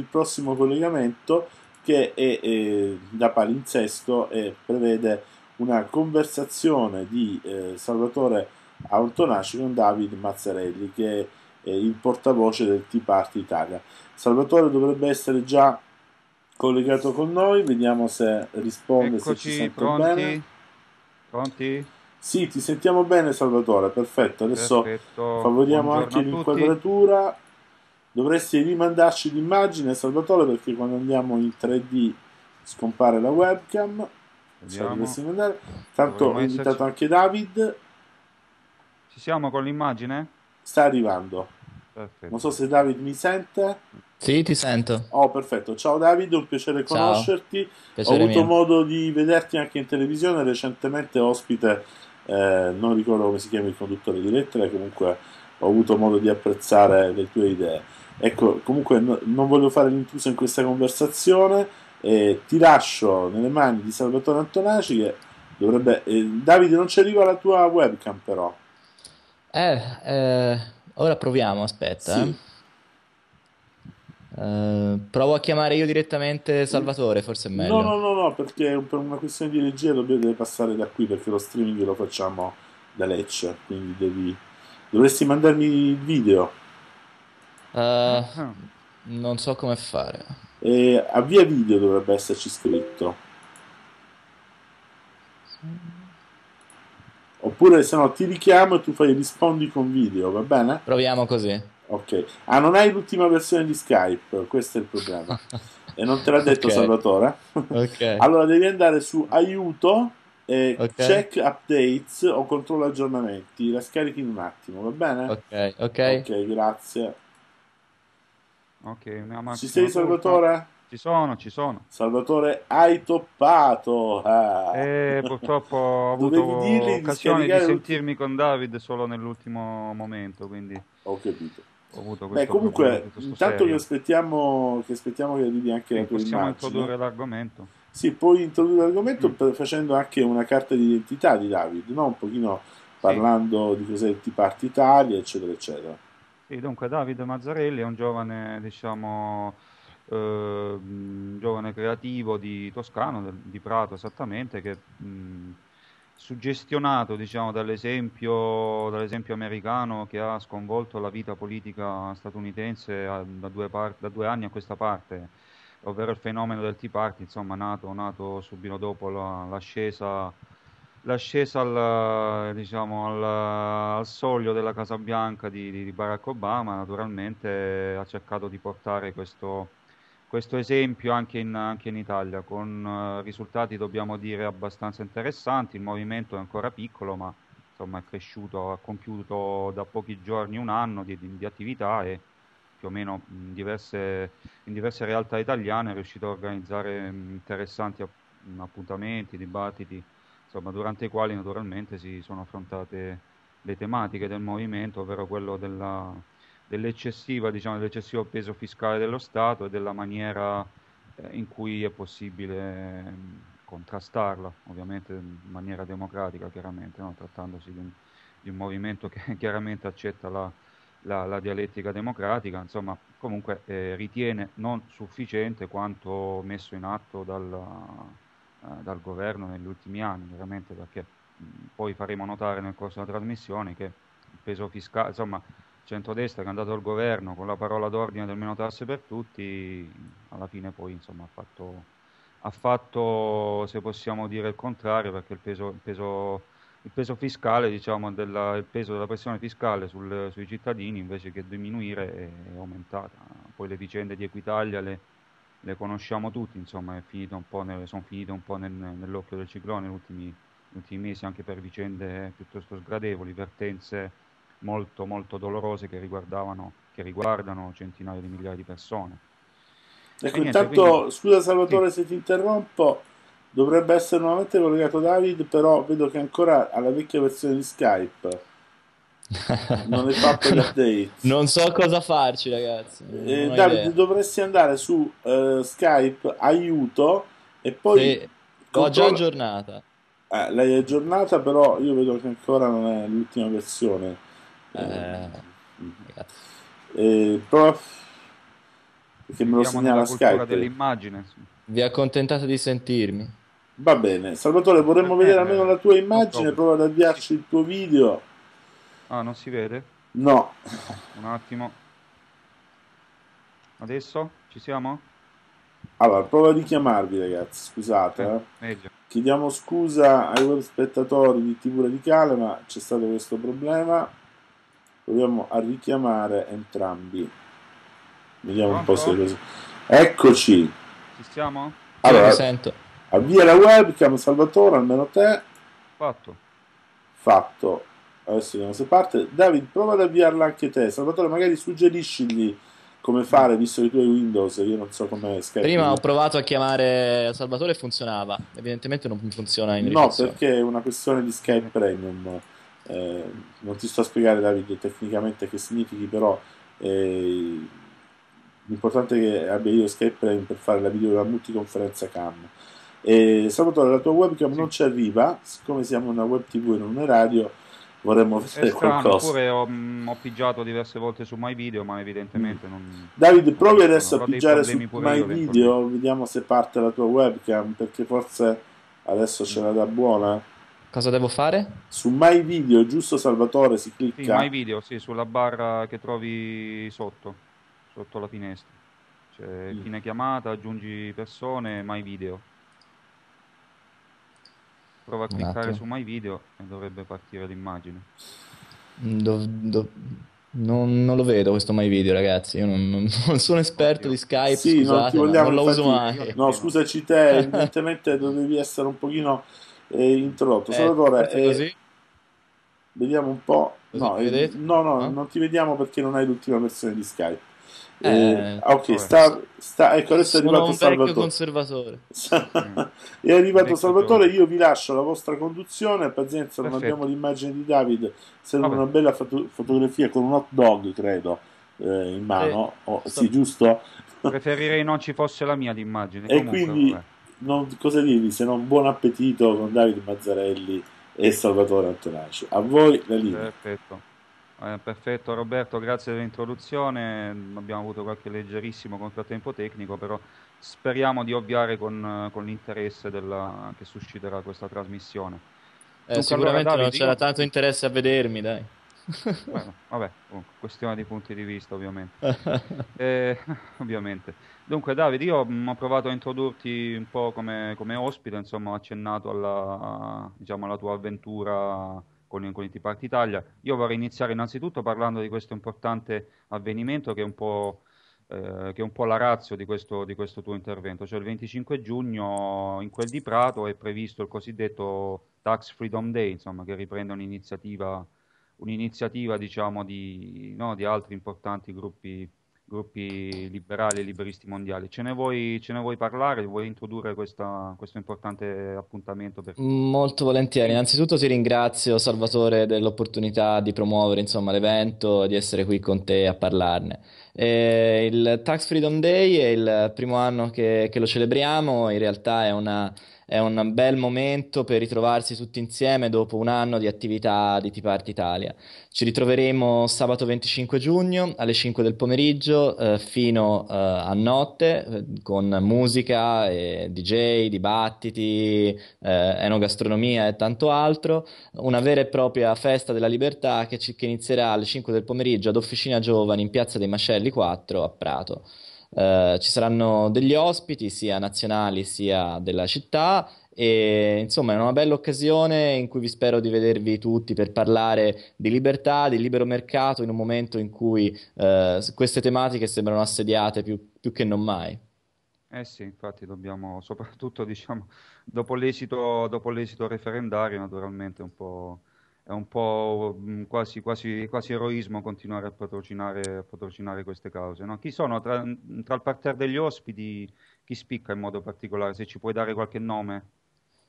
il prossimo collegamento che è, è da palinsesto e prevede una conversazione di eh, Salvatore Autonasci con David Mazzarelli che è il portavoce del Tea Party Italia. Salvatore dovrebbe essere già collegato con noi, vediamo se risponde, Eccoci, se ci pronti? bene. Pronti? Sì, ti sentiamo bene Salvatore, perfetto. Adesso perfetto. favoriamo Buongiorno anche l'inquadratura dovresti rimandarci l'immagine Salvatore perché quando andiamo in 3D scompare la webcam cioè, tanto ho invitato anche David ci siamo con l'immagine? sta arrivando perfetto. non so se David mi sente sì ti sento oh perfetto ciao David un piacere conoscerti piacere ho avuto mio. modo di vederti anche in televisione recentemente ospite eh, non ricordo come si chiama il conduttore di lettere comunque ho avuto modo di apprezzare le tue idee Ecco, comunque no, non voglio fare l'intruso in questa conversazione, eh, ti lascio nelle mani di Salvatore Antonacci che dovrebbe... Eh, Davide, non ci arriva la tua webcam però. Eh, eh ora proviamo, aspetta. Sì. Eh. Eh, provo a chiamare io direttamente Salvatore, forse è meglio. No, no, no, no, perché per una questione di regia dovete passare da qui perché lo streaming lo facciamo da Lecce, quindi devi... dovresti mandarmi il video. Uh, non so come fare. Eh, avvia video dovrebbe esserci scritto. Oppure se no ti richiamo e tu fai rispondi con video, va bene? Proviamo così. Ok. Ah, non hai l'ultima versione di Skype, questo è il problema. e non te l'ha detto okay. Salvatore. ok. Allora devi andare su aiuto e okay. check updates o controllo aggiornamenti, la scarichi in un attimo, va bene? Ok, ok. Ok, grazie. Ok, no, ci sei Salvatore? Ci sono, ci sono. Salvatore, hai toppato. Ah. Eh, purtroppo ho avuto occasione di, di sentirmi con David solo nell'ultimo momento, quindi... Ho capito. Ho avuto Beh, comunque, intanto che aspettiamo, che aspettiamo che arrivi anche la tua Possiamo introdurre l'argomento. Sì, puoi introdurre l'argomento mm. facendo anche una carta d'identità di David, no? un pochino parlando sì. di cos'è il Tea Italia, eccetera, eccetera. E dunque Davide Mazzarelli è un giovane, diciamo, eh, giovane creativo di Toscano, di Prato esattamente, che mh, suggestionato diciamo, dall'esempio, dall'esempio, americano che ha sconvolto la vita politica statunitense a, eh, da, due par- da, due anni a questa parte, ovvero il fenomeno del Tea Party, insomma, nato, nato subito dopo la, l'ascesa l'ascesa al, eh, diciamo, al, eh, al, soglio della Casa Bianca di, di, Barack Obama naturalmente eh, ha cercato di portare questo, questo esempio anche in, anche in, Italia, con risultati dobbiamo dire abbastanza interessanti, il movimento è ancora piccolo ma insomma, è cresciuto, ha compiuto da pochi giorni un anno di, di attività e più o meno in diverse, in diverse, realtà italiane è riuscito a organizzare interessanti appuntamenti, dibattiti insomma, durante i quali naturalmente si sono affrontate le tematiche del movimento, ovvero quello della, diciamo, dell'eccessivo diciamo, peso fiscale dello Stato e della maniera eh, in cui è possibile mh, contrastarla, ovviamente in maniera democratica, chiaramente, no? trattandosi di un, di un, movimento che chiaramente accetta la, la, la dialettica democratica, insomma, comunque eh, ritiene non sufficiente quanto messo in atto dalla, eh, dal governo negli ultimi anni, veramente perché poi faremo notare nel corso della trasmissione che il peso fiscale, insomma, centrodestra che è andato al governo con la parola d'ordine del meno tasse per tutti, alla fine poi insomma, ha, fatto, ha, fatto, se possiamo dire, il contrario, perché il peso, il peso, il peso fiscale, diciamo, della, il peso della pressione fiscale sul, sui cittadini invece che diminuire è, è aumentata. Poi le vicende di Equitalia, le, le conosciamo tutti, insomma, nel, sono finite un po' nel, nell'occhio del ciclone negli ultimi, ultimi, mesi, anche per vicende piuttosto sgradevoli, vertenze molto, molto dolorose che, che riguardano centinaia di migliaia di persone. Ecco, niente, intanto, quindi... scusa Salvatore sì. se ti interrompo, dovrebbe essere nuovamente collegato David, però vedo che ancora alla vecchia versione di Skype non è fatto gli update. Non so cosa farci, ragazzi. Eh, Davide, dovresti andare su uh, Skype, aiuto, e poi... Sì, control... L'ho già aggiornata. Eh, l'hai aggiornata, però io vedo che ancora non è l'ultima versione. Eh, eh, però... Perché me lo segnala Skype. dell'immagine. Sì. Vi accontentate di sentirmi? Va bene, Salvatore, vorremmo Va vedere almeno la tua immagine, prova ad avviarci il tuo video. Ah, non si vede? No. Un attimo. Adesso ci siamo? Allora, provo a richiamarvi, ragazzi. Scusate. eh. eh. Meglio. Chiediamo scusa ai web spettatori di TV Radicale, ma c'è stato questo problema. Proviamo a richiamare entrambi. Vediamo Pronto? un po' se così. Eccoci. Ci siamo? Allora, sento. avvia la webcam, Salvatore, almeno te. Fatto. Fatto adesso vediamo se parte. David, prova ad avviarla anche te. Salvatore, magari suggeriscigli come fare visto che tu hai Windows io non so come Skype prima ho provato a chiamare Salvatore e funzionava evidentemente non funziona in no perché è una questione di Skype Premium eh, non ti sto a spiegare Davide tecnicamente che significhi però eh, l'importante è che abbia io Skype Premium per fare la video della multiconferenza cam e, Salvatore la tua webcam sì. non ci arriva siccome siamo una web tv e non una radio vorremmo vedere è strano, qualcosa. Pure ho, mm, ho, pigiato diverse volte su My Video, ma evidentemente mm. non. Davide, provi adesso a pigiare su My Video, vediamo se parte la tua webcam, perché forse adesso ce l'ha da buona. Cosa devo fare? Su My Video, giusto Salvatore, si clicca. Sì, My Video, sì, sulla barra che trovi sotto, sotto la finestra. Cioè, mm. fine chiamata, aggiungi persone, My Video prova a cliccare su My Video e dovrebbe partire l'immagine. Do, mm, do, non, non, lo vedo questo My Video, ragazzi. Io non, non, non sono esperto Oddio. di Skype, sì, scusate, non, vogliamo, lo uso mai. No, scusaci te, evidentemente dovevi essere un pochino eh, interrotto. Eh, Salvatore, eh, così? vediamo un po'. Così no, eh, no, no, no, non ti vediamo perché non hai l'ultima versione di Skype. Eh, eh, ok, sta, sta, ecco, adesso è arrivato Salvatore. conservatore. è arrivato Salvatore, io vi lascio la vostra conduzione. Pazienza, non abbiamo l'immagine di David, se non una bella foto- fotografia con un hot dog, credo, eh, in mano. Eh, oh, sì, giusto? Preferirei non ci fosse la mia l'immagine. E Comunque, quindi, non, cosa dirvi se non buon appetito con David Mazzarelli e Salvatore Antonacci. A voi la linea. Perfetto. Eh, perfetto Roberto, grazie dell'introduzione. Abbiamo avuto qualche leggerissimo contrattempo tecnico, però speriamo di ovviare con, eh, con l'interesse della, che susciterà questa trasmissione. Eh, Dunque, sicuramente allora, Davide, non c'era io... tanto interesse a vedermi, dai. Bueno, vabbè, questione di punti di vista ovviamente. eh, ovviamente. Dunque Davide, io mh, mm, ho provato a introdurti un po' come, come ospite, insomma ho accennato alla, diciamo, alla tua avventura con, con Park Italia. Io vorrei iniziare innanzitutto parlando di questo importante avvenimento che è un po', eh, è un po la razza di, di questo, tuo intervento. Cioè il 25 giugno in quel di Prato è previsto il cosiddetto Tax Freedom Day, insomma, che riprende un'iniziativa, un'iniziativa diciamo, di, no, di altri importanti gruppi gruppi liberali e liberisti mondiali. Ce ne vuoi, ce ne vuoi parlare? Vuoi introdurre questa, questo importante appuntamento? Per... Molto volentieri. Innanzitutto ti ringrazio Salvatore dell'opportunità di promuovere insomma, l'evento e di essere qui con te a parlarne. E il Tax Freedom Day è il primo anno che, che lo celebriamo, in realtà è una è un bel momento per ritrovarsi tutti insieme dopo un anno di attività di Tipart Italia. Ci ritroveremo sabato 25 giugno alle 5 del pomeriggio eh, fino eh, a notte eh, con musica, eh, DJ, dibattiti, enogastronomia e tanto altro, una vera e propria festa della libertà che, ci, che inizierà alle 5 del pomeriggio ad Officina Giovani in Piazza dei Mascelli 4 a Prato. Eh, ci saranno degli ospiti sia nazionali sia della città e insomma è una bella occasione in cui vi spero di vedervi tutti per parlare di libertà, di libero mercato in un momento in cui eh, queste tematiche sembrano assediate più, più che non mai. Eh sì, infatti dobbiamo, soprattutto diciamo, dopo l'esito, dopo l'esito referendario, naturalmente un po' è un po' mm, quasi, quasi, quasi eroismo continuare a patrocinare, a patrocinare queste cause. No? Chi sono tra, mm, tra, il parterre degli ospiti? Chi spicca in modo particolare? Se ci puoi dare qualche nome?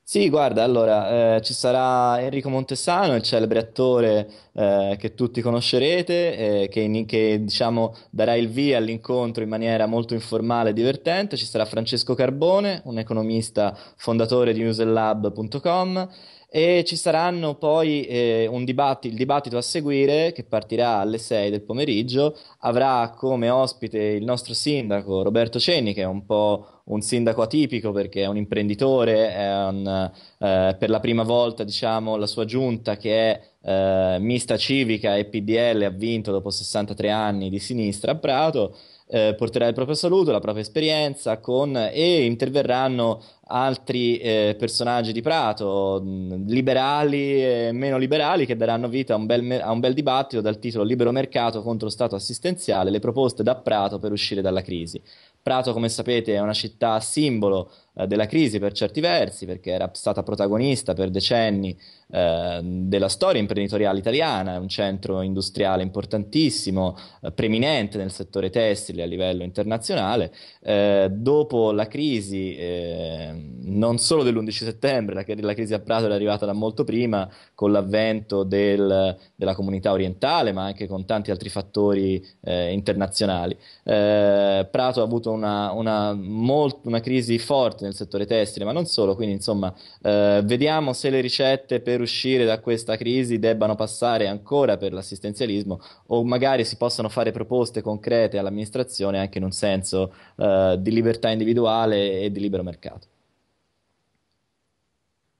Sì, guarda, allora eh, ci sarà Enrico Montesano, il celebre attore eh, che tutti conoscerete, eh, che, che diciamo, darà il via all'incontro in maniera molto informale e divertente. Ci sarà Francesco Carbone, un economista fondatore di newslab.com e ci saranno poi eh, un dibatt- il dibattito a seguire che partirà alle 6 del pomeriggio. Avrà come ospite il nostro sindaco Roberto Cenni, che è un po' un sindaco atipico perché è un imprenditore, è un, eh, per la prima volta diciamo, la sua giunta che è eh, mista civica e PDL ha vinto dopo 63 anni di sinistra a Prato. Eh, porterà il proprio saluto, la propria esperienza con, e interverranno altri eh, personaggi di Prato, mm, liberali e meno liberali, che daranno vita a un, bel, a un, bel dibattito dal titolo Libero mercato contro Stato assistenziale, le proposte da Prato per uscire dalla crisi. Prato, come sapete, è una città simbolo eh, della crisi per certi versi, perché era stata protagonista per decenni eh, della storia imprenditoriale italiana, è un centro industriale importantissimo, eh, preminente nel settore tessile a livello internazionale. Eh, dopo la crisi, eh, non solo dell'11 settembre, la, la, crisi a Prato era arrivata da molto prima, con l'avvento del, della comunità orientale, ma anche con tanti altri fattori eh, internazionali. Prato ha avuto una, una, molto, una, crisi forte nel settore tessile, ma non solo, quindi insomma eh, vediamo se le ricette per uscire da questa crisi debbano passare ancora per l'assistenzialismo o magari si possano fare proposte concrete all'amministrazione anche in un senso eh, di libertà individuale e di libero mercato.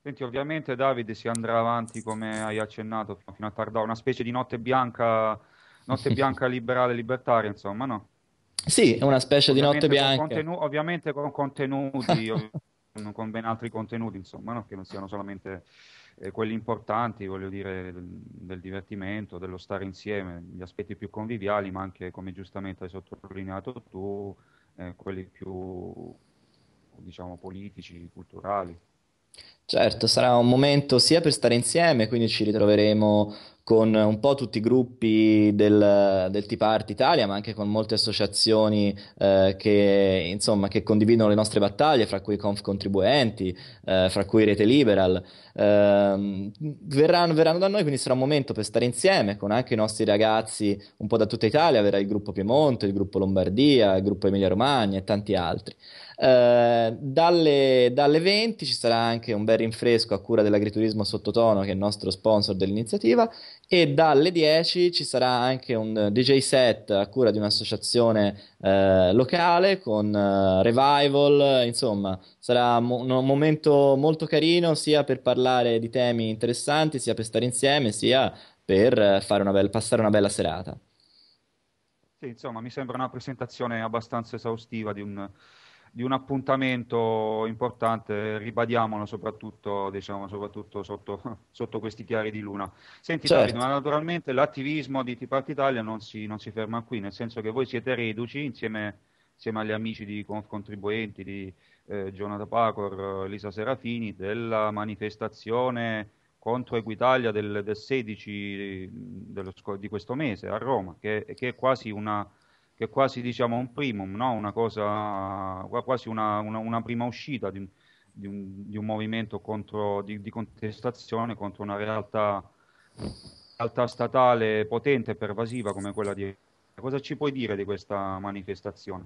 Senti, ovviamente Davide si andrà avanti come hai accennato fino a tardare, una specie di notte bianca, notte bianca liberale libertaria, insomma, no? Sì, è una specie di notte bianca. Con ovviamente con contenuti, con ben altri contenuti, insomma, no? che non siano solamente eh, quelli importanti, voglio dire, del, del, divertimento, dello stare insieme, gli aspetti più conviviali, ma anche, come giustamente hai sottolineato tu, eh, quelli più, diciamo, politici, culturali. Certo, sarà un momento sia per stare insieme, quindi ci ritroveremo con un po' tutti i gruppi del, del Tea Party Italia, ma anche con molte associazioni eh, che, insomma, che, condividono le nostre battaglie, fra cui Conf Contribuenti, eh, fra cui Rete Liberal. Eh, verranno, verranno, da noi, quindi sarà un momento per stare insieme con anche i nostri ragazzi un po' da tutta Italia, verrà il gruppo Piemonte, il gruppo Lombardia, il gruppo Emilia Romagna e tanti altri. Eh, dalle, dalle, 20 ci sarà anche un bel rinfresco a cura dell'agriturismo sottotono che è il nostro sponsor dell'iniziativa e dalle 10 ci sarà anche un DJ set a cura di un'associazione eh, locale con eh, revival, insomma sarà mo- un momento molto carino sia per parlare di temi interessanti, sia per stare insieme, sia per eh, una be- passare una bella serata. Sì, insomma mi sembra una presentazione abbastanza esaustiva di un di un appuntamento importante, ribadiamolo soprattutto, diciamo, soprattutto sotto, sotto, questi chiari di luna. Senti certo. Davide, naturalmente l'attivismo di Tipart Italia non si, non si, ferma qui, nel senso che voi siete reduci insieme, insieme agli amici di contribuenti di eh, Jonathan Pacor, Lisa Serafini, della manifestazione contro Equitalia del, del 16 mm, dello, di questo mese a Roma, che, che è quasi una che è quasi diciamo un primum, no? una cosa, quasi una, una, una prima uscita di, di, un, di un, movimento contro, di, di, contestazione contro una realtà, realtà statale potente e pervasiva come quella di... Cosa ci puoi dire di questa manifestazione?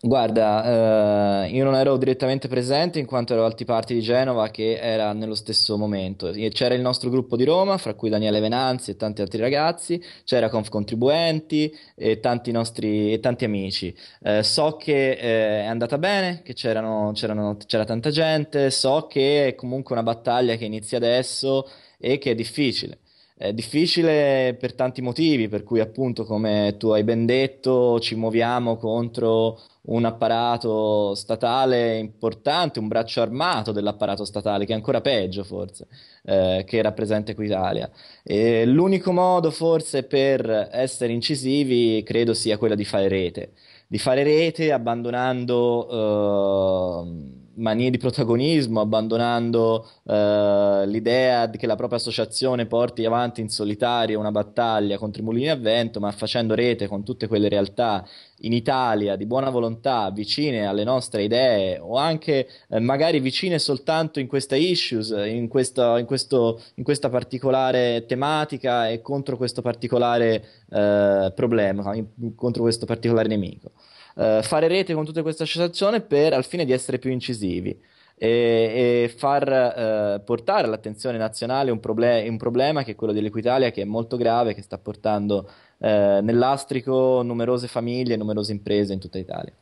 Guarda, eh, io non ero direttamente presente in quanto ero ad alti di Genova che era nello stesso momento. C'era il nostro gruppo di Roma, fra cui Daniele Venanzi e tanti altri ragazzi, c'era Conf Contribuenti e tanti, nostri, e tanti amici. Eh, so che eh, è andata bene, che c'erano, c'erano, c'era tanta gente, so che è comunque una battaglia che inizia adesso e che è difficile è difficile per tanti motivi, per cui appunto, come tu hai ben detto, ci muoviamo contro un apparato statale importante, un braccio armato dell'apparato statale, che è ancora peggio forse, eh, che rappresenta Equitalia. E l'unico modo forse per essere incisivi credo sia quello di fare rete, di fare rete abbandonando... Eh, manie di protagonismo, abbandonando eh, l'idea che la propria associazione porti avanti in solitaria una battaglia contro i mulini a vento, ma facendo rete con tutte quelle realtà in Italia di buona volontà, vicine alle nostre idee o anche eh, magari vicine soltanto in questa issues, in questa, in questo, in questa particolare tematica e contro questo particolare eh, problema, in, contro questo particolare nemico eh, fare rete con tutte queste associazioni per, al fine di essere più incisivi e, e far eh, portare all'attenzione nazionale un, proble- un, problema che è quello dell'Equitalia che è molto grave, che sta portando eh, nell'astrico numerose famiglie e numerose imprese in tutta Italia.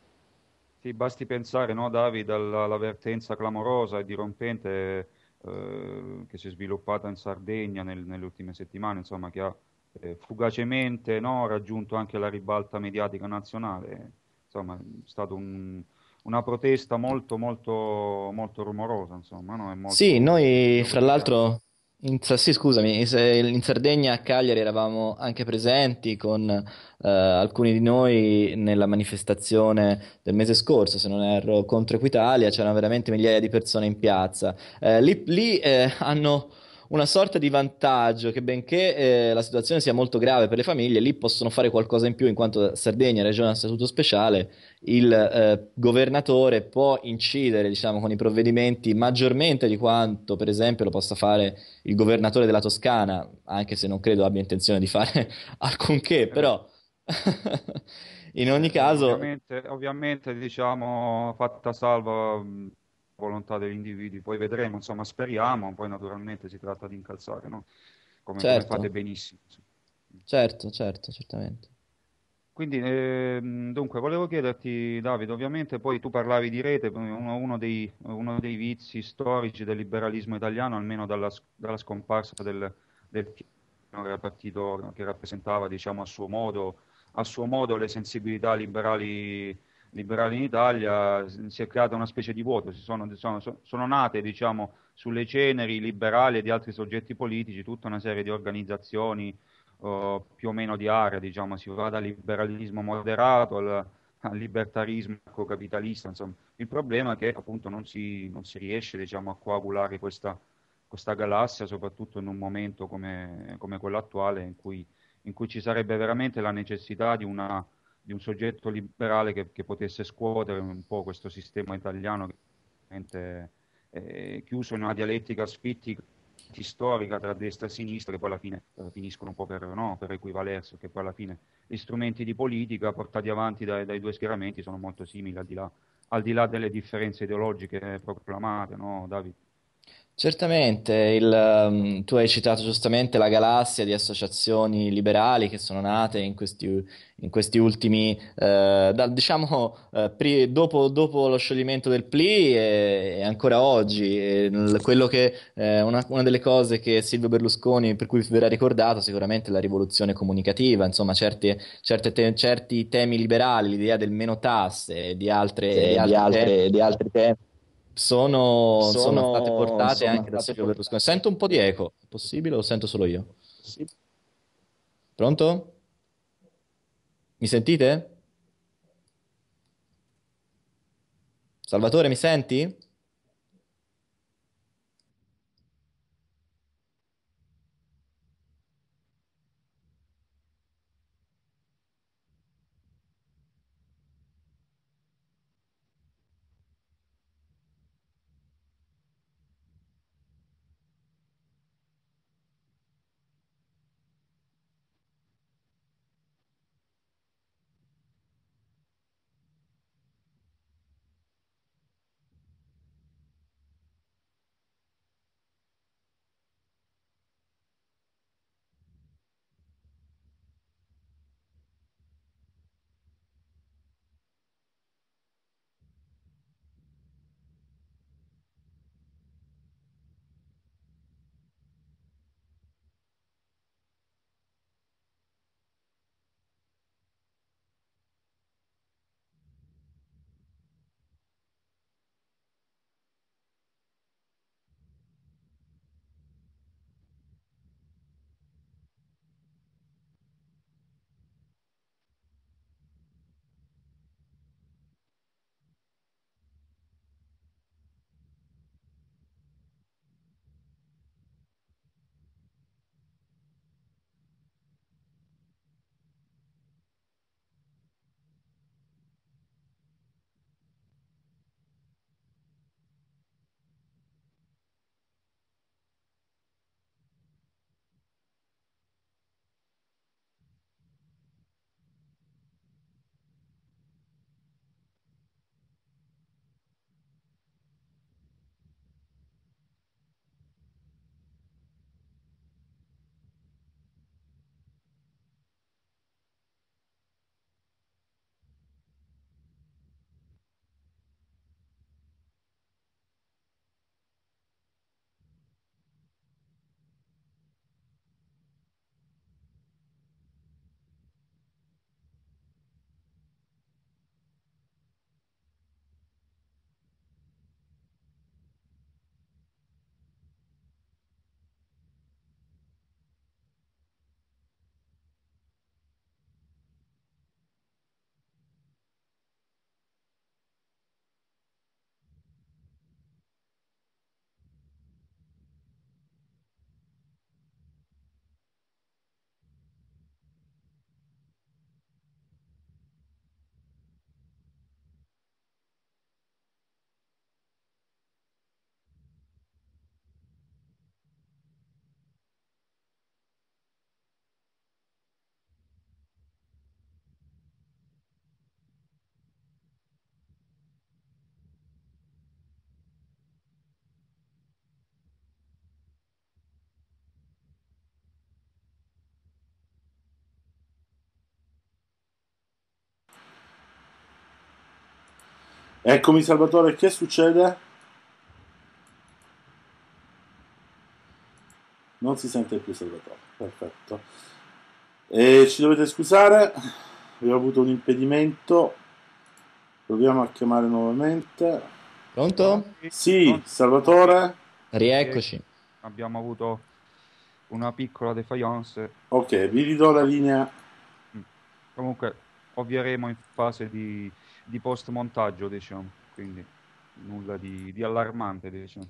Sì, basti pensare, no, Davide, all'avvertenza clamorosa e dirompente eh, che si è sviluppata in Sardegna nel, nelle ultime settimane, insomma, che ha eh, fugacemente no, raggiunto anche la ribalta mediatica nazionale insomma, è stata un, una protesta molto, molto, molto rumorosa. Insomma, no? molto, sì, noi fra l'altro, in, sì, scusami, in Sardegna a Cagliari eravamo anche presenti con eh, alcuni di noi nella manifestazione del mese scorso, se non erro, contro Equitalia, c'erano veramente migliaia di persone in piazza. Eh, lì, lì eh, hanno una sorta di vantaggio che benché eh, la situazione sia molto grave per le famiglie, lì possono fare qualcosa in più in quanto Sardegna, regione a statuto speciale, il eh, governatore può incidere diciamo, con i provvedimenti maggiormente di quanto per esempio lo possa fare il governatore della Toscana, anche se non credo abbia intenzione di fare alcunché, eh però... in ogni caso... Ovviamente, ovviamente diciamo, fatta salva volontà degli individui. Poi vedremo, insomma, speriamo, poi naturalmente si tratta di incalzare, no? Come, certo. come fate benissimo. Certo, certo, certamente. Quindi, eh, dunque, volevo chiederti, Davide, ovviamente poi tu parlavi di rete, uno, uno, dei, uno dei, vizi storici del liberalismo italiano, almeno dalla, dalla scomparsa del, del partito che rappresentava, diciamo, a suo modo, a suo modo le sensibilità liberali liberali in Italia si è creata una specie di vuoto, sono, sono, sono, nate diciamo, sulle ceneri liberali e di altri soggetti politici tutta una serie di organizzazioni uh, più o meno di area, diciamo, si va dal liberalismo moderato al, al libertarismo capitalista. Insomma. Il problema è che appunto non si, non si riesce diciamo, a coagulare questa, questa, galassia, soprattutto in un momento come, come quello attuale in cui, in cui ci sarebbe veramente la necessità di una di un soggetto liberale che, che, potesse scuotere un po' questo sistema italiano che è eh, chiuso in una dialettica sfittica storica tra destra e sinistra che poi alla fine eh, finiscono un po' per, no, per equivalersi, che poi alla fine gli strumenti di politica portati avanti dai, dai due schieramenti sono molto simili al di là, al di là delle differenze ideologiche proclamate, no David? Certamente, il, um, tu hai citato giustamente la galassia di associazioni liberali che sono nate in questi, in questi ultimi, eh, da, diciamo, eh, pri- dopo, dopo, lo scioglimento del PLI e, e ancora oggi. E che, eh, una, una, delle cose che Silvio Berlusconi, per cui verrà ricordato sicuramente, è la rivoluzione comunicativa, insomma certi, te- certi temi liberali, l'idea del meno tasse e di, altre, sì, di, altre, di altri temi sono, sono, sono state portate sono anche da Silvio Berlusconi. Sento un po' di eco, è possibile o sento solo io? Pronto? Mi sentite? Salvatore, mi senti? Eccomi Salvatore, che succede? Non si sente più Salvatore, perfetto. E ci dovete scusare, abbiamo avuto un impedimento. Proviamo a chiamare nuovamente. Pronto? Sì, Salvatore. Rieccoci. Abbiamo avuto una piccola defiance. Ok, vi ridò la linea. Mm. Comunque, ovvieremo in fase di di post montaggio, diciamo, quindi nulla di, di allarmante, diciamo.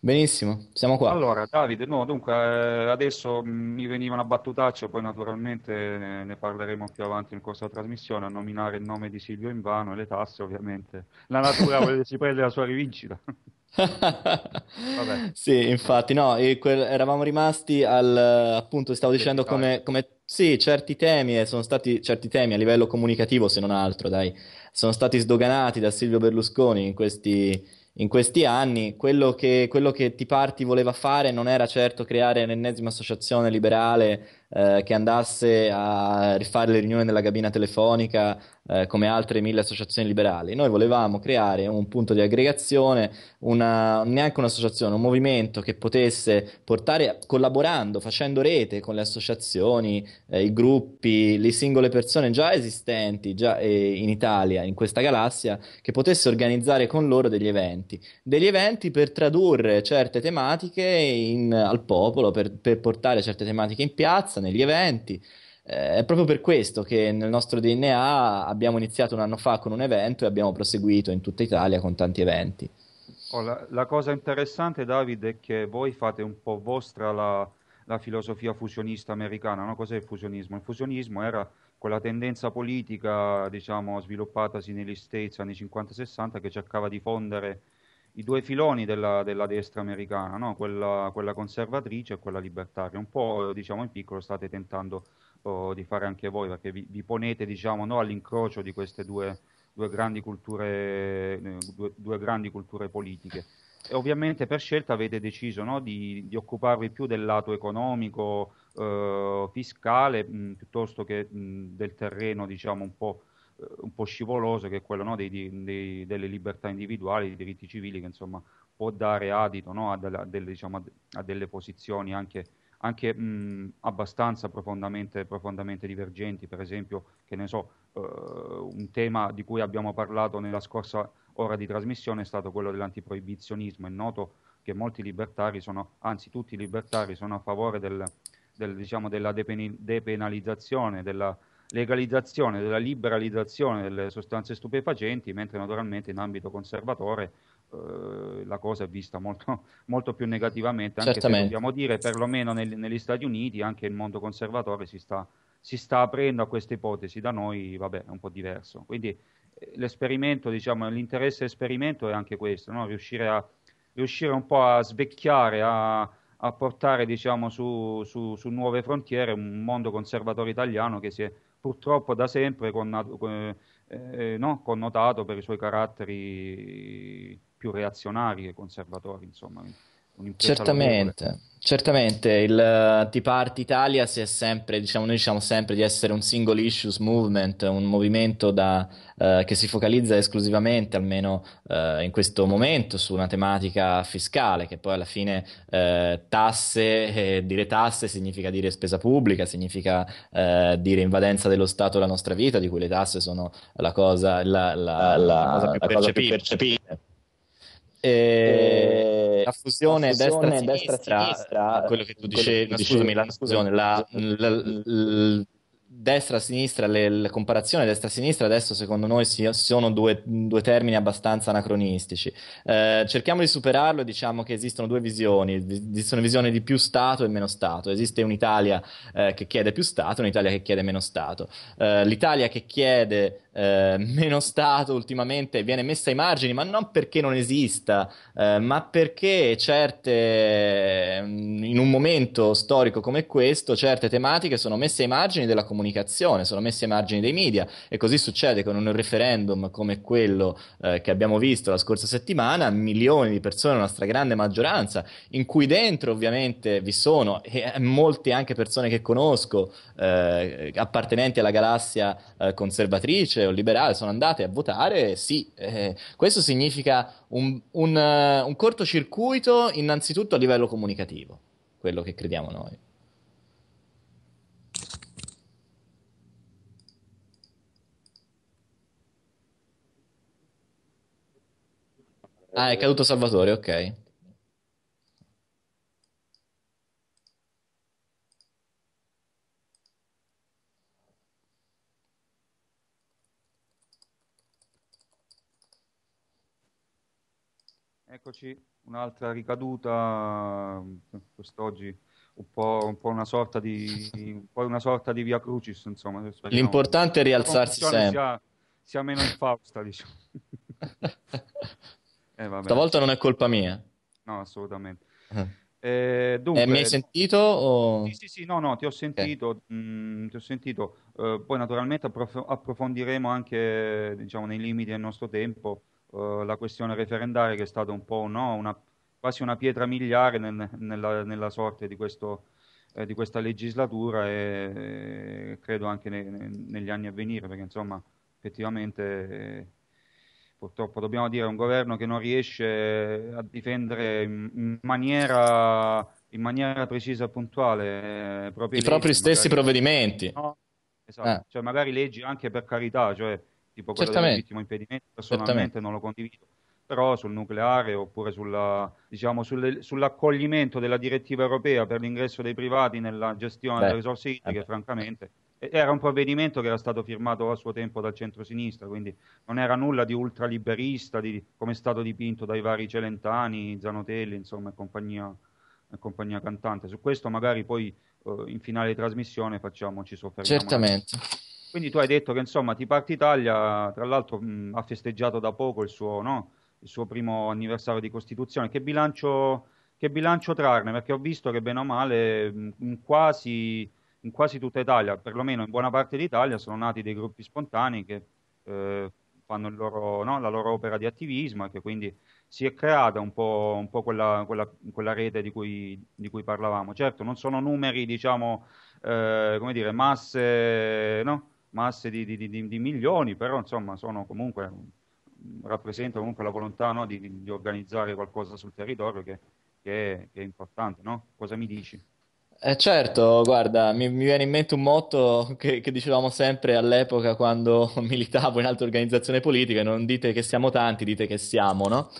Benissimo, siamo qua. Allora, Davide, no, dunque, eh, adesso mm, mi veniva una battutaccia, poi naturalmente eh, ne parleremo più avanti in corso della trasmissione, a nominare il nome di Silvio Invano e le tasse, ovviamente. La natura si prende la sua rivincita. sì, infatti, no, eravamo rimasti al, appunto, stavo dicendo come, come sì, certi temi, eh, sono stati, certi temi a livello comunicativo, se non altro, dai, sono stati sdoganati da Silvio Berlusconi in questi, in questi anni. Quello che, quello che Tiparti voleva fare non era certo creare l'ennesima associazione liberale eh, che andasse a rifare le riunioni nella cabina telefonica eh, come altre mille associazioni liberali. Noi volevamo creare un punto di aggregazione, una, neanche un'associazione, un movimento che potesse portare, collaborando, facendo rete con le associazioni, eh, i gruppi, le singole persone già esistenti già, eh, in Italia, in questa galassia, che potesse organizzare con loro degli eventi. Degli eventi per tradurre certe tematiche in, al popolo, per, per portare certe tematiche in piazza negli eventi. Eh, è proprio per questo che nel nostro DNA abbiamo iniziato un anno fa con un evento e abbiamo proseguito in tutta Italia con tanti eventi. Oh, la, la, cosa interessante, Davide, è che voi fate un po' vostra la, la filosofia fusionista americana. No? Cos'è il fusionismo? Il fusionismo era quella tendenza politica, diciamo, sviluppatasi negli States anni 50-60 che cercava di fondere i due filoni della, della destra americana, no? quella, quella, conservatrice e quella libertaria. Un po' diciamo in piccolo state tentando oh, di fare anche voi, perché vi, vi ponete diciamo, no, all'incrocio di queste due, due, grandi culture, eh, due, due, grandi culture, politiche. E ovviamente per scelta avete deciso no, di, di, occuparvi più del lato economico, eh, fiscale, mh, mm, piuttosto che mh, mm, del terreno diciamo, un po' un po' scivoloso che è quello no, dei, dei, delle libertà individuali, dei diritti civili che insomma può dare adito no, a, delle, a, delle, diciamo, a, delle, posizioni anche, anche mh, abbastanza profondamente, profondamente, divergenti, per esempio che ne so, uh, un tema di cui abbiamo parlato nella scorsa ora di trasmissione è stato quello dell'antiproibizionismo, è noto che molti libertari sono, anzi tutti i libertari sono a favore del, del, diciamo, della depen- depenalizzazione, della, legalizzazione, della liberalizzazione delle sostanze stupefacenti, mentre naturalmente in ambito conservatore eh, la cosa è vista molto, molto più negativamente, anche Certamente. se dobbiamo dire perlomeno nel, negli Stati Uniti anche il mondo conservatore si sta, si sta aprendo a questa ipotesi, da noi vabbè, è un po' diverso. Quindi eh, l'esperimento, diciamo, l'interesse all'esperimento è anche questo, no? riuscire, a, riuscire un po' a svecchiare, a a portare diciamo, su, su, su, nuove frontiere un mondo conservatore italiano che si è purtroppo da sempre con, eh, eh, no? connotato per i suoi caratteri più reazionari e conservatori, insomma. Certamente, Certamente, il eh, Tea Party Italia si è sempre, diciamo, noi diciamo sempre di essere un single issues movement, un movimento da, eh, che si focalizza esclusivamente, almeno eh, in questo momento, su una tematica fiscale, che poi alla fine eh, tasse, eh, dire tasse significa dire spesa pubblica, significa eh, dire invadenza dello Stato alla nostra vita, di cui le tasse sono la cosa, la, la, la, cosa più percepibile. E... La fusione, fusione destra-sinistra, destra-sinistra quello che tu dicevi, scusami, la, scusami, la, la, destra-sinistra, le, la comparazione destra-sinistra adesso secondo noi si, sono due, due, termini abbastanza anacronistici. Eh, cerchiamo di superarlo e diciamo che esistono due visioni, esistono visioni di più Stato e meno Stato. Esiste un'Italia eh, che chiede più Stato e un'Italia che chiede meno Stato. Eh, L'Italia che chiede eh, meno Stato ultimamente viene messa ai margini, ma non perché non esista, eh, ma perché certe, in un momento storico come questo, certe tematiche sono messe ai margini della comunità comunicazione, sono messi ai margini dei media e così succede con un referendum come quello eh, che abbiamo visto la scorsa settimana, milioni di persone, una stragrande maggioranza, in cui dentro ovviamente vi sono e eh, molte anche persone che conosco eh, appartenenti alla galassia eh, conservatrice o liberale sono andate a votare, sì, eh, questo significa un, un, eh, un cortocircuito innanzitutto a livello comunicativo, quello che crediamo noi. Ah, è caduto Salvatore, ok. Eccoci, un'altra ricaduta quest'oggi, un po', un po una, sorta di, poi una sorta di via crucis, insomma. L'importante è rialzarsi sempre. Sia, sia meno fausta, diciamo. Eh, vabbè. Stavolta non è colpa mia. No, assolutamente. Eh. eh, dunque, eh, mi hai sentito? O... Sì, sì, sì, no, no, ti ho sentito. Okay. Mm, Mh, ti ho sentito. Uh, poi naturalmente approf- approfondiremo anche, diciamo, nei limiti del nostro tempo, uh, la questione referendaria che è stata un po' no, una, quasi una pietra miliare nel, nella, nella, sorte di, questo, di questa legislatura e, credo anche ne, ne, negli anni a venire, perché insomma effettivamente purtroppo dobbiamo dire, un governo che non riesce eh, a difendere in maniera, in maniera precisa e puntuale eh, proprie i leggi, propri stessi magari, provvedimenti. No? Esatto, ah. cioè, magari leggi anche per carità, cioè tipo quello Certamente. legittimo impedimento, personalmente Certamente. non lo condivido, però sul nucleare oppure sulla, diciamo, sulle, sull'accoglimento della direttiva europea per l'ingresso dei privati nella gestione Beh. delle risorse idriche, eh. francamente era un provvedimento che era stato firmato a suo tempo dal centro-sinistra, quindi non era nulla di ultraliberista di, come è stato dipinto dai vari Celentani, Zanotelli, insomma, e compagnia, e compagnia cantante. Su questo magari poi eh, in finale di trasmissione facciamo, ci soffermiamo. Certamente. Quindi tu hai detto che insomma Ti Parti Italia, tra l'altro, mh, ha festeggiato da poco il suo, no? il suo primo anniversario di costituzione. Che bilancio, che bilancio trarne? Perché ho visto che bene o male mh, quasi in quasi tutta Italia, perlomeno in buona parte d'Italia, sono nati dei gruppi spontanei che eh, fanno loro, no, la loro opera di attivismo e che quindi si è creata un po', un po quella, quella, quella, rete di cui, di cui, parlavamo. Certo, non sono numeri, diciamo, eh, come dire, masse, no? masse di, di, di, milioni, però insomma sono comunque, rappresentano comunque la volontà no, di, organizzare qualcosa sul territorio che, che, è, che è importante. Cosa mi dici? Eh certo, guarda, mi, mi viene in mente un motto che, che dicevamo sempre all'epoca quando militavo in altre organizzazioni politiche, non dite che siamo tanti, dite che siamo, no?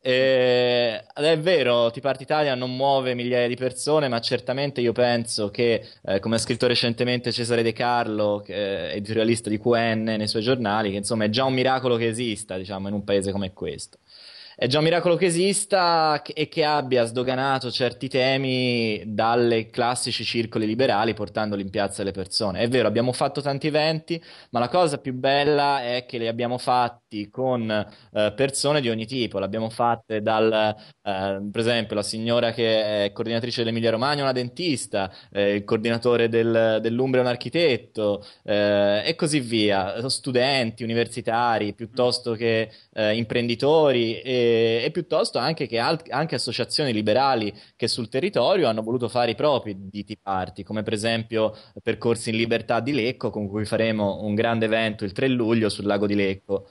E, è vero, Tipart Italia non muove migliaia di persone, ma certamente io penso che, eh, come ha scritto recentemente Cesare De Carlo, eh, editorialista di QN nei suoi giornali, che insomma è già un miracolo che esista, diciamo, in un paese come questo. È già un miracolo che esista e che abbia sdoganato certi temi dalle classici circoli liberali portandoli in piazza alle persone. È vero, abbiamo fatto tanti eventi, ma la cosa più bella è che li abbiamo fatti con eh, persone di ogni tipo. L'abbiamo fatta dal, eh, per esempio, la signora che è coordinatrice dell'Emilia Romagna, una dentista, eh, il coordinatore del, dell'Umbria, un architetto eh, e così via. Studenti, universitari, piuttosto che eh, imprenditori. E, e, piuttosto anche che alt- anche associazioni liberali che sul territorio hanno voluto fare i propri DT Party, come per esempio Percorsi in Libertà di Lecco, con cui faremo un grande evento il 3 luglio sul lago di Lecco.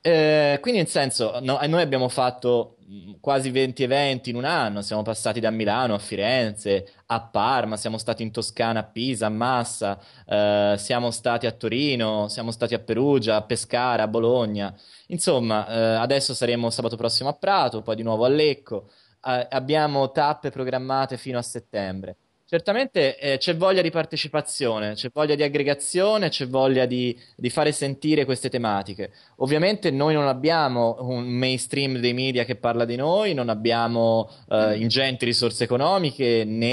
Eh, quindi, in senso, no, noi abbiamo fatto Mm, quasi 20 eventi in un anno, siamo passati da Milano a Firenze, a Parma, siamo stati in Toscana, a Pisa, a Massa, eh, siamo stati a Torino, siamo stati a Perugia, a Pescara, a Bologna. Insomma, eh, adesso saremo sabato prossimo a Prato, poi di nuovo a Lecco. Eh, abbiamo tappe programmate fino a settembre. Certamente eh, c'è voglia di partecipazione, c'è voglia di aggregazione, c'è voglia di, di, fare sentire queste tematiche. Ovviamente noi non abbiamo un mainstream dei media che parla di noi, non abbiamo eh, ingenti risorse economiche né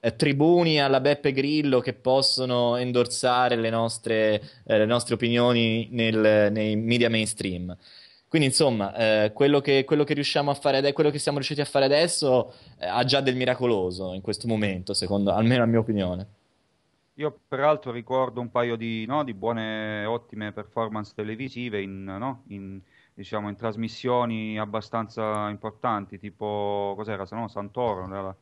eh, tribuni alla Beppe Grillo che possono endorsare le nostre, eh, le nostre opinioni nel, nei media mainstream. Quindi, insomma, eh, quello, che, quello, che, riusciamo a fare adesso, quello che siamo riusciti a fare adesso eh, ha già del miracoloso in questo momento, secondo almeno a mia opinione. Io peraltro ricordo un paio di, no, di buone, ottime performance televisive in, no, in, diciamo, in, trasmissioni abbastanza importanti, tipo cos'era, se no, Santoro. Era,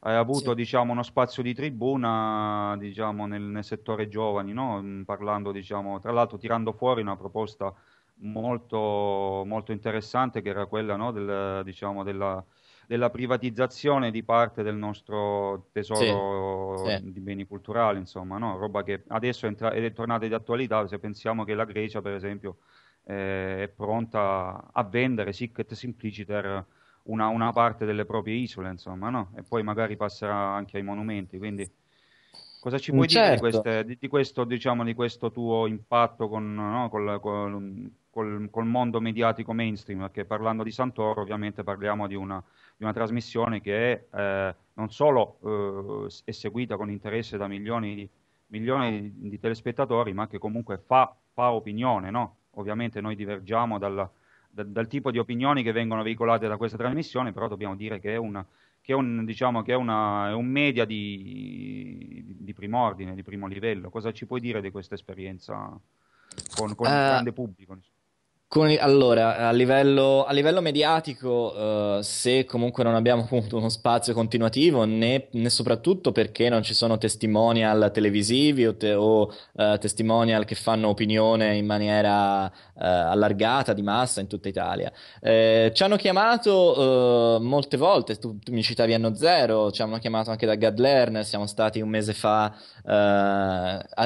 hai avuto sì. diciamo, uno spazio di tribuna diciamo, nel, nel, settore giovani, no? Mm, parlando, diciamo, tra l'altro tirando fuori una proposta molto, molto interessante che era quella no, del, diciamo, della, della, privatizzazione di parte del nostro tesoro sì, di beni culturali, insomma, no? roba che adesso è, entra- è tornata di attualità se pensiamo che la Grecia, per esempio, eh, è pronta a vendere sic et simpliciter una, una, parte delle proprie isole, insomma, no? e poi magari passerà anche ai monumenti. Quindi, cosa ci puoi certo. dire di, certo. queste, di, di, questo, diciamo, di, questo, tuo impatto con, no? con, con, col, col, mondo mediatico mainstream, perché parlando di Santoro ovviamente parliamo di una, di una trasmissione che eh, non solo eh, è seguita con interesse da milioni di, milioni di telespettatori, ma che comunque fa, fa opinione, no? Ovviamente noi divergiamo dal, dal, dal, tipo di opinioni che vengono veicolate da questa trasmissione, però dobbiamo dire che è, una, che è, un, diciamo, che è, una, un, media di, di ordine, di primo livello. Cosa ci puoi dire di questa esperienza con, con uh, il eh, grande pubblico? Con, allora, a livello, a livello mediatico, uh, se comunque non abbiamo appunto uno spazio continuativo, né, né soprattutto perché non ci sono testimonial televisivi o, te, o uh, testimonial che fanno opinione in maniera uh, allargata, di massa, in tutta Italia. Eh, ci hanno chiamato molte volte, tu, tu mi citavi anno zero, ci hanno chiamato anche da Gadlern, siamo stati un mese fa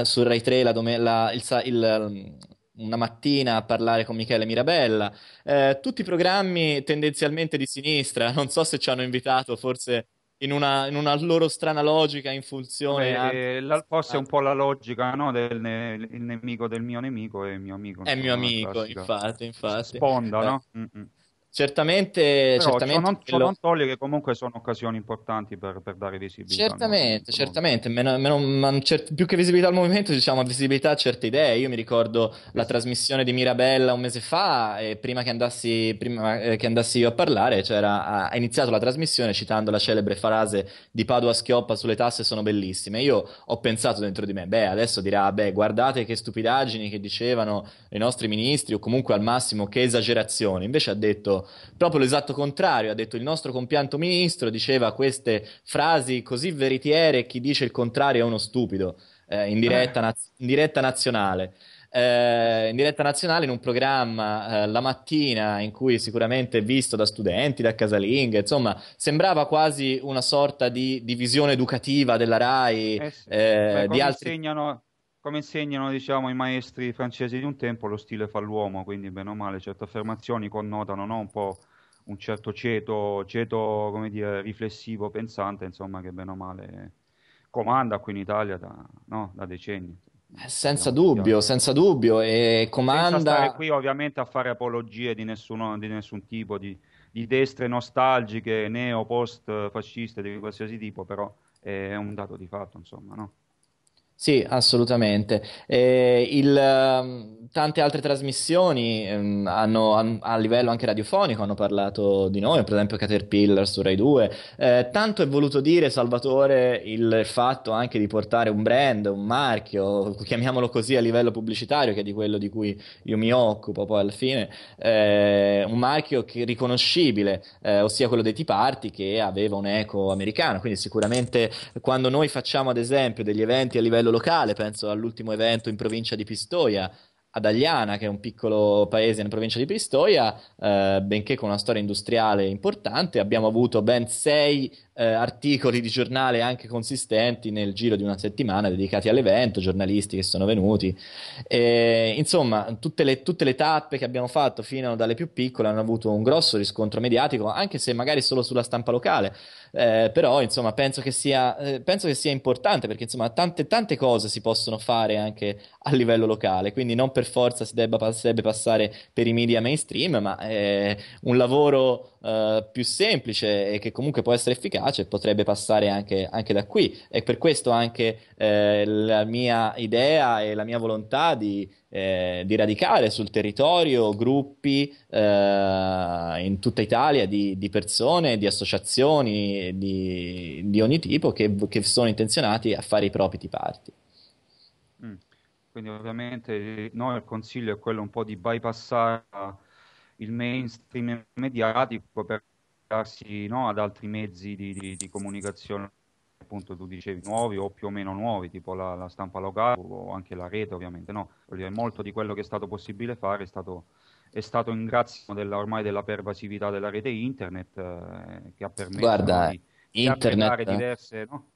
su Rai 3 la, la, il, il, una mattina a parlare con Michele Mirabella. Eh, tutti programmi tendenzialmente di sinistra, non so se ci hanno invitato, forse in una, in una loro strana logica in funzione. Beh, la, forse è un po' la logica no? del ne, nemico del mio nemico e mio amico. È mio amico, infatti, infatti. Sponda, eh, no? Mm-mm. Certamente, Però certamente non, ciò non, toglie che comunque sono occasioni importanti per, per dare visibilità. Certamente, certamente, meno, meno, cert... più che visibilità al movimento, diciamo visibilità a certe idee. Io mi ricordo la trasmissione di Mirabella un mese fa e prima che andassi, prima eh, che andassi io a parlare c'era, ha iniziato la trasmissione citando la celebre frase di Padua Schioppa sulle tasse sono bellissime. Io ho pensato dentro di me, beh, adesso dirà, beh, guardate che stupidaggini che dicevano i nostri ministri o comunque al massimo che esagerazioni. Invece ha detto proprio l'esatto contrario, ha detto il nostro compianto ministro, diceva queste frasi così veritiere, chi dice il contrario è uno stupido, eh, in, diretta eh. naz- in diretta nazionale. Eh, in diretta nazionale in un programma eh, la mattina in cui sicuramente visto da studenti, da casalinghe, insomma, sembrava quasi una sorta di divisione educativa della RAI. Eh sì, eh, cioè, di altri... insegnano come insegnano diciamo, i maestri francesi di un tempo, lo stile fa l'uomo, quindi bene o male certe affermazioni connotano no? un po' un certo ceto, ceto dire, riflessivo, pensante, insomma, che bene o male comanda qui in Italia da, no? da decenni. Eh, senza diciamo, dubbio, senza dubbio, e comanda... Senza stare qui ovviamente a fare apologie di, nessuno, di nessun tipo, di, di destre nostalgiche, neo-post-fasciste di qualsiasi tipo, però è un dato di fatto, insomma, no? Sì, assolutamente. Eh, il, ehm, tante altre trasmissioni ehm, hanno, a, livello anche radiofonico hanno parlato di noi, per esempio Caterpillar su Rai 2. Eh, tanto è voluto dire, Salvatore, il fatto anche di portare un brand, un marchio, chiamiamolo così a livello pubblicitario, che è di quello di cui io mi occupo poi alla fine, eh, un marchio che, riconoscibile, eh, ossia quello dei t Party, che aveva un eco americano. Quindi sicuramente quando noi facciamo ad esempio degli eventi a livello locale, penso all'ultimo evento in provincia di Pistoia, ad Agliana, che è un piccolo paese nella provincia di Pistoia, eh, benché con una storia industriale importante, abbiamo avuto ben sei eh, articoli di giornale anche consistenti nel giro di una settimana dedicati all'evento, giornalisti che sono venuti. E, insomma, tutte le, tutte le, tappe che abbiamo fatto fino dalle più piccole hanno avuto un grosso riscontro mediatico, anche se magari solo sulla stampa locale. Eh, però, insomma, penso che, sia, eh, penso che sia, importante perché, insomma, tante, tante cose si possono fare anche a livello locale, quindi non per forza si debba, si debba passare per i media mainstream, ma eh, un lavoro eh, più semplice e che comunque può essere efficace potrebbe passare anche, anche da qui. E per questo anche eh, la mia idea e la mia volontà di, eh, di radicare sul territorio gruppi eh, in tutta Italia di, di, persone, di associazioni di, di ogni tipo che, che, sono intenzionati a fare i propri tiparti. Mm. Quindi ovviamente noi il consiglio è quello un po' di bypassare il mainstream mediatico per darsi no, ad altri mezzi di, di, di, comunicazione, appunto tu dicevi nuovi o più o meno nuovi, tipo la, la stampa locale o anche la rete ovviamente, no? molto di quello che è stato possibile fare è stato, è stato in grazia della, ormai della pervasività della rete internet eh, che ha permesso Guarda, di, internet... di diverse... No?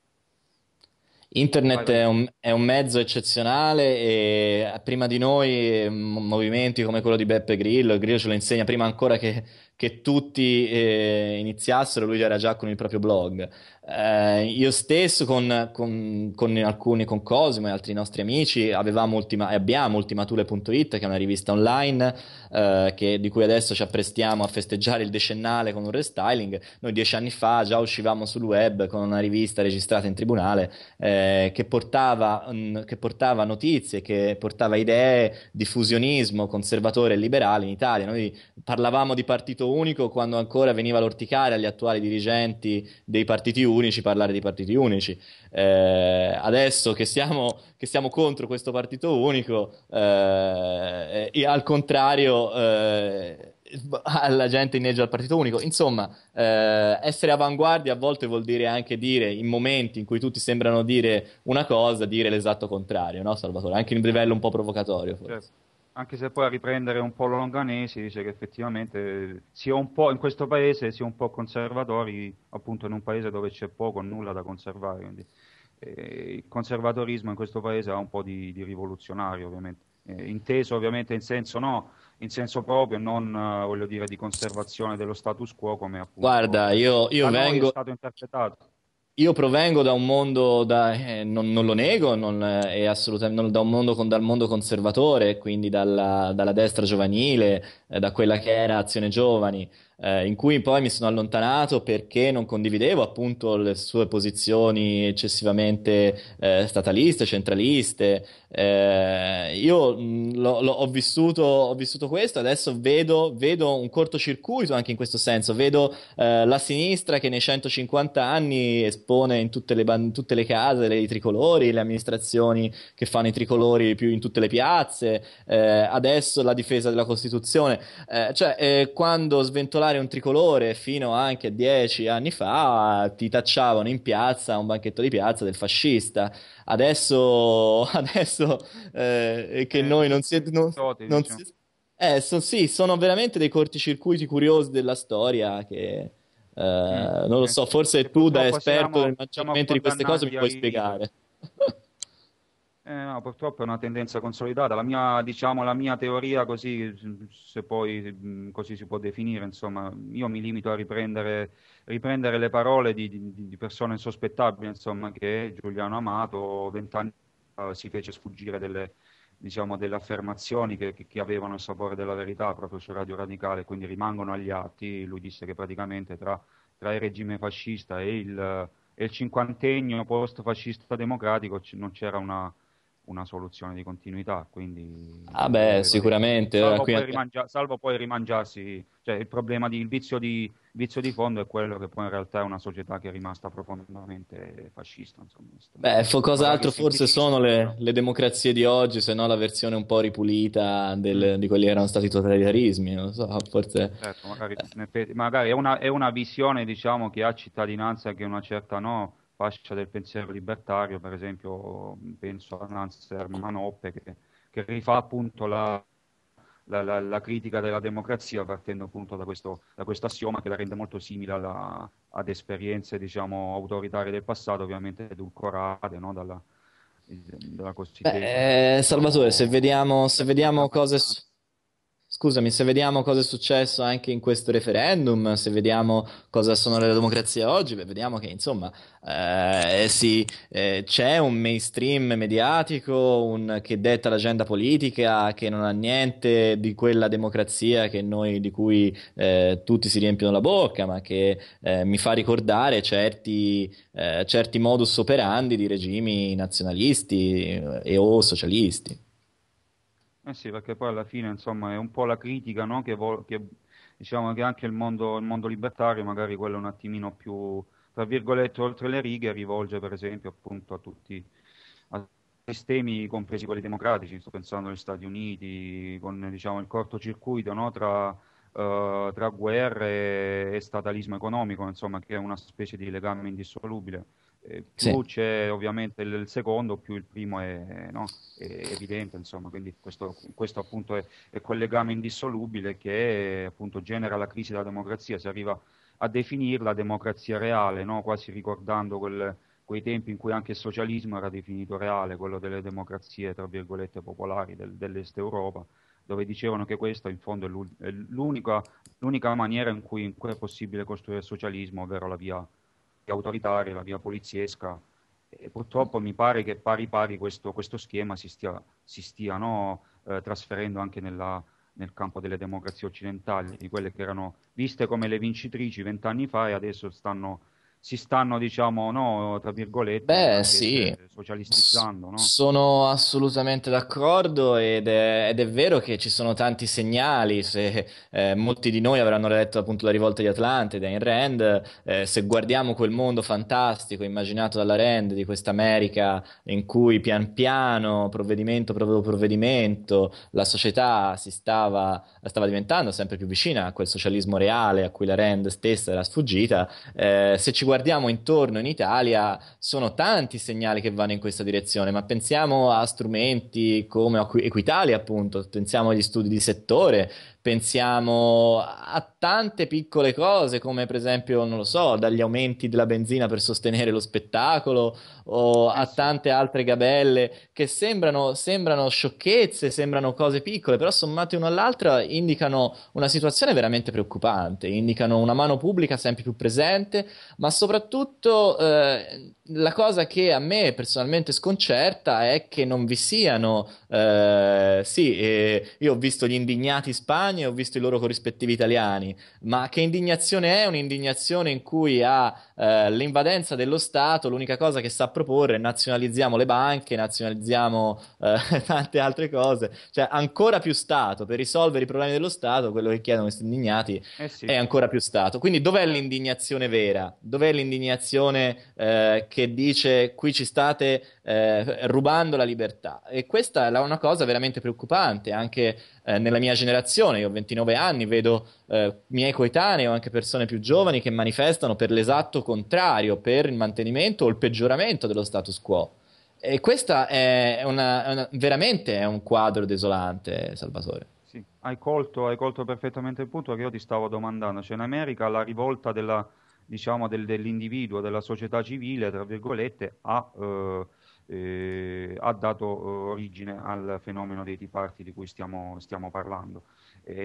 Internet è un, è un, mezzo eccezionale e eh, prima di noi eh, movimenti come quello di Beppe Grillo, Grillo ce lo insegna prima ancora che, che tutti eh, iniziassero, lui era già con il proprio blog eh, io stesso con, con, con, alcuni, con Cosimo e altri nostri amici avevamo ultima, abbiamo ultimatule.it che è una rivista online eh, che, di cui adesso ci apprestiamo a festeggiare il decennale con un restyling. Noi dieci anni fa già uscivamo sul web con una rivista registrata in tribunale eh, che, portava, mh, mm, che portava notizie, che portava idee di fusionismo conservatore e liberale in Italia. Noi parlavamo di partito unico quando ancora veniva l'orticaria agli attuali dirigenti dei partiti unici unici parlare di partiti unici. Eh, adesso che siamo, che siamo, contro questo partito unico, eh, e al contrario... Eh, alla gente inneggia il partito unico. Insomma, eh, essere avanguardia a volte vuol dire anche dire, in momenti in cui tutti sembrano dire una cosa, dire l'esatto contrario, no, Salvatore? Anche in livello un po' provocatorio. Forse. Certo anche se poi a riprendere un po' Longanesi dice che effettivamente sia un po' in questo paese sia un po' conservatori, appunto in un paese dove c'è poco o nulla da conservare. Quindi, eh, il conservatorismo in questo paese ha un po' di, di rivoluzionario, ovviamente. Eh, inteso ovviamente in senso no, in senso proprio, non eh, voglio dire di conservazione dello status quo come appunto Guarda, io, io vengo... è stato interpretato. Io provengo da un mondo, da, eh, non, non, lo nego, non, eh, non, da un mondo, con, dal mondo conservatore, quindi dalla, dalla destra giovanile, eh, da quella che era Azione Giovani, eh, in cui poi mi sono allontanato perché non condividevo appunto le sue posizioni eccessivamente eh, stataliste, centraliste. Eh, io mh, lo, lo, ho, vissuto, ho, vissuto, questo, adesso vedo, vedo, un cortocircuito anche in questo senso, vedo eh, la sinistra che nei 150 anni espone in tutte le, in tutte le case le, i tricolori, le amministrazioni che fanno i tricolori più in tutte le piazze, adesso la difesa della Costituzione eh, cioè, eh, quando sventolare un tricolore fino anche a dieci anni fa ti tacciavano in piazza, un banchetto di piazza del fascista. Adesso, adesso eh, che eh, noi non siete Non, non diciamo. si, eh, so, sì, sono veramente dei corticircuiti curiosi della storia che eh, mm, non lo eh, so, forse tu da esperto siamo, nel mangiamento di queste cose mi puoi spiegare. Eh, no, purtroppo è una tendenza consolidata. La mia, diciamo, la mia teoria, così, se poi così si può definire, insomma, io mi limito a riprendere, riprendere le parole di, di, di persone insospettabili, insomma, che Giuliano Amato vent'anni fa si fece sfuggire delle, diciamo, delle affermazioni che, che, avevano il sapore della verità proprio su Radio Radicale, quindi rimangono agli atti. Lui disse che praticamente tra, tra il regime fascista e il, e il cinquantennio post-fascista democratico non c'era una una soluzione di continuità. Quindi, ah beh, sicuramente. Eh, salvo, Qui... poi rimangia... salvo, poi rimangiarsi, cioè il problema di il vizio di, vizio di fondo è quello che poi in realtà è una società che è rimasta profondamente fascista. Insomma. Beh, fo- cos'altro forse sono le, le, democrazie di oggi, se no la versione un po' ripulita del, mm. di quelli che erano stati i totalitarismi, non so, forse... Certo, magari, magari è, una, è, una, visione diciamo, che ha cittadinanza che una certa no, fascia del pensiero libertario, per esempio penso a Nanzer Manoppe che, che rifà appunto la, la, la, la, critica della democrazia partendo appunto da questo, da questo assioma che la rende molto simile alla, ad esperienze diciamo, autoritarie del passato, ovviamente edulcorate no? dalla, dalla Costituzione. Eh, Salvatore, se vediamo, se vediamo cose... Su Scusami, se vediamo cosa è successo anche in questo referendum, se vediamo cosa sono le democrazie oggi, vediamo che insomma eh, eh, sì, eh, c'è un mainstream mediatico un, che detta l'agenda politica, che non ha niente di quella democrazia noi, di cui eh, tutti si riempiono la bocca, ma che eh, mi fa ricordare certi, eh, certi modus operandi di regimi nazionalisti e o socialisti. Eh sì, perché poi alla fine insomma è un po' la critica no? che, vo- che diciamo che anche il mondo, il mondo, libertario, magari quello un attimino più, tra virgolette, oltre le righe, rivolge per esempio appunto a tutti a sistemi, compresi quelli democratici, sto pensando agli Stati Uniti, con diciamo, il cortocircuito no? tra, uh, tra guerre e statalismo economico, insomma che è una specie di legame indissolubile eh, più sì. c'è ovviamente il, il, secondo, più il primo è, no? è evidente, insomma, quindi questo, questo appunto è, è, quel legame indissolubile che appunto genera la crisi della democrazia, si arriva a definirla democrazia reale, no? quasi ricordando quel, quei tempi in cui anche il socialismo era definito reale, quello delle democrazie, tra virgolette, popolari del, dell'Est Europa, dove dicevano che questa in fondo è l'unica, l'unica maniera in cui, in cui è possibile costruire il socialismo, ovvero la via autoritaria, la via poliziesca e purtroppo mi pare che pari pari questo, questo schema si stia, si stia no, eh, trasferendo anche nella, nel campo delle democrazie occidentali, di quelle che erano viste come le vincitrici vent'anni fa e adesso stanno si stanno, diciamo, no, tra virgolette, Beh, sì. socialistizzando. No? Sono assolutamente d'accordo ed è, ed è, vero che ci sono tanti segnali, se eh, molti di noi avranno letto appunto la rivolta di Atlante, di Ayn Rand, eh, se guardiamo quel mondo fantastico immaginato dalla Rand di questa America in cui pian piano, provvedimento proprio provvedimento, la società si stava, stava, diventando sempre più vicina a quel socialismo reale a cui la Rand stessa era sfuggita, eh, se ci guardiamo guardiamo intorno in Italia sono tanti segnali che vanno in questa direzione, ma pensiamo a strumenti come Equitalia, appunto, pensiamo agli studi di settore, pensiamo a tante piccole cose come per esempio, non lo so, dagli aumenti della benzina per sostenere lo spettacolo o a eh tante altre gabelle che sembrano, sembrano sciocchezze, sembrano cose piccole, però sommate uno all'altra indicano una situazione veramente preoccupante, indicano una mano pubblica sempre più presente, ma soprattutto eh, la cosa che a me personalmente sconcerta è che non vi siano, eh, sì, eh, io ho visto gli indignati spagnoli, Spagna e ho visto i loro corrispettivi italiani. Ma che indignazione è? Un'indignazione in cui ha eh, l'invadenza dello Stato, l'unica cosa che sa proporre è nazionalizziamo le banche, nazionalizziamo eh, tante altre cose. Cioè, ancora più Stato, per risolvere i problemi dello Stato, quello che chiedono questi indignati eh sì. è ancora più Stato. Quindi dov'è l'indignazione vera? Dov'è l'indignazione eh, che dice qui ci state eh, rubando la libertà. E questa è una cosa veramente preoccupante, anche eh, nella mia generazione, io ho 29 anni, vedo eh, miei coetanei o anche persone più giovani che manifestano per l'esatto contrario, per il mantenimento o il peggioramento dello status quo. E questo è una, una, veramente è un quadro desolante, Salvatore. Sì, hai colto, hai colto perfettamente il punto che io ti stavo domandando. Cioè, in America la rivolta della, diciamo, del, dell'individuo, della società civile, tra virgolette, ha eh, eh, ha dato eh, origine al fenomeno dei tea party di cui stiamo, stiamo parlando.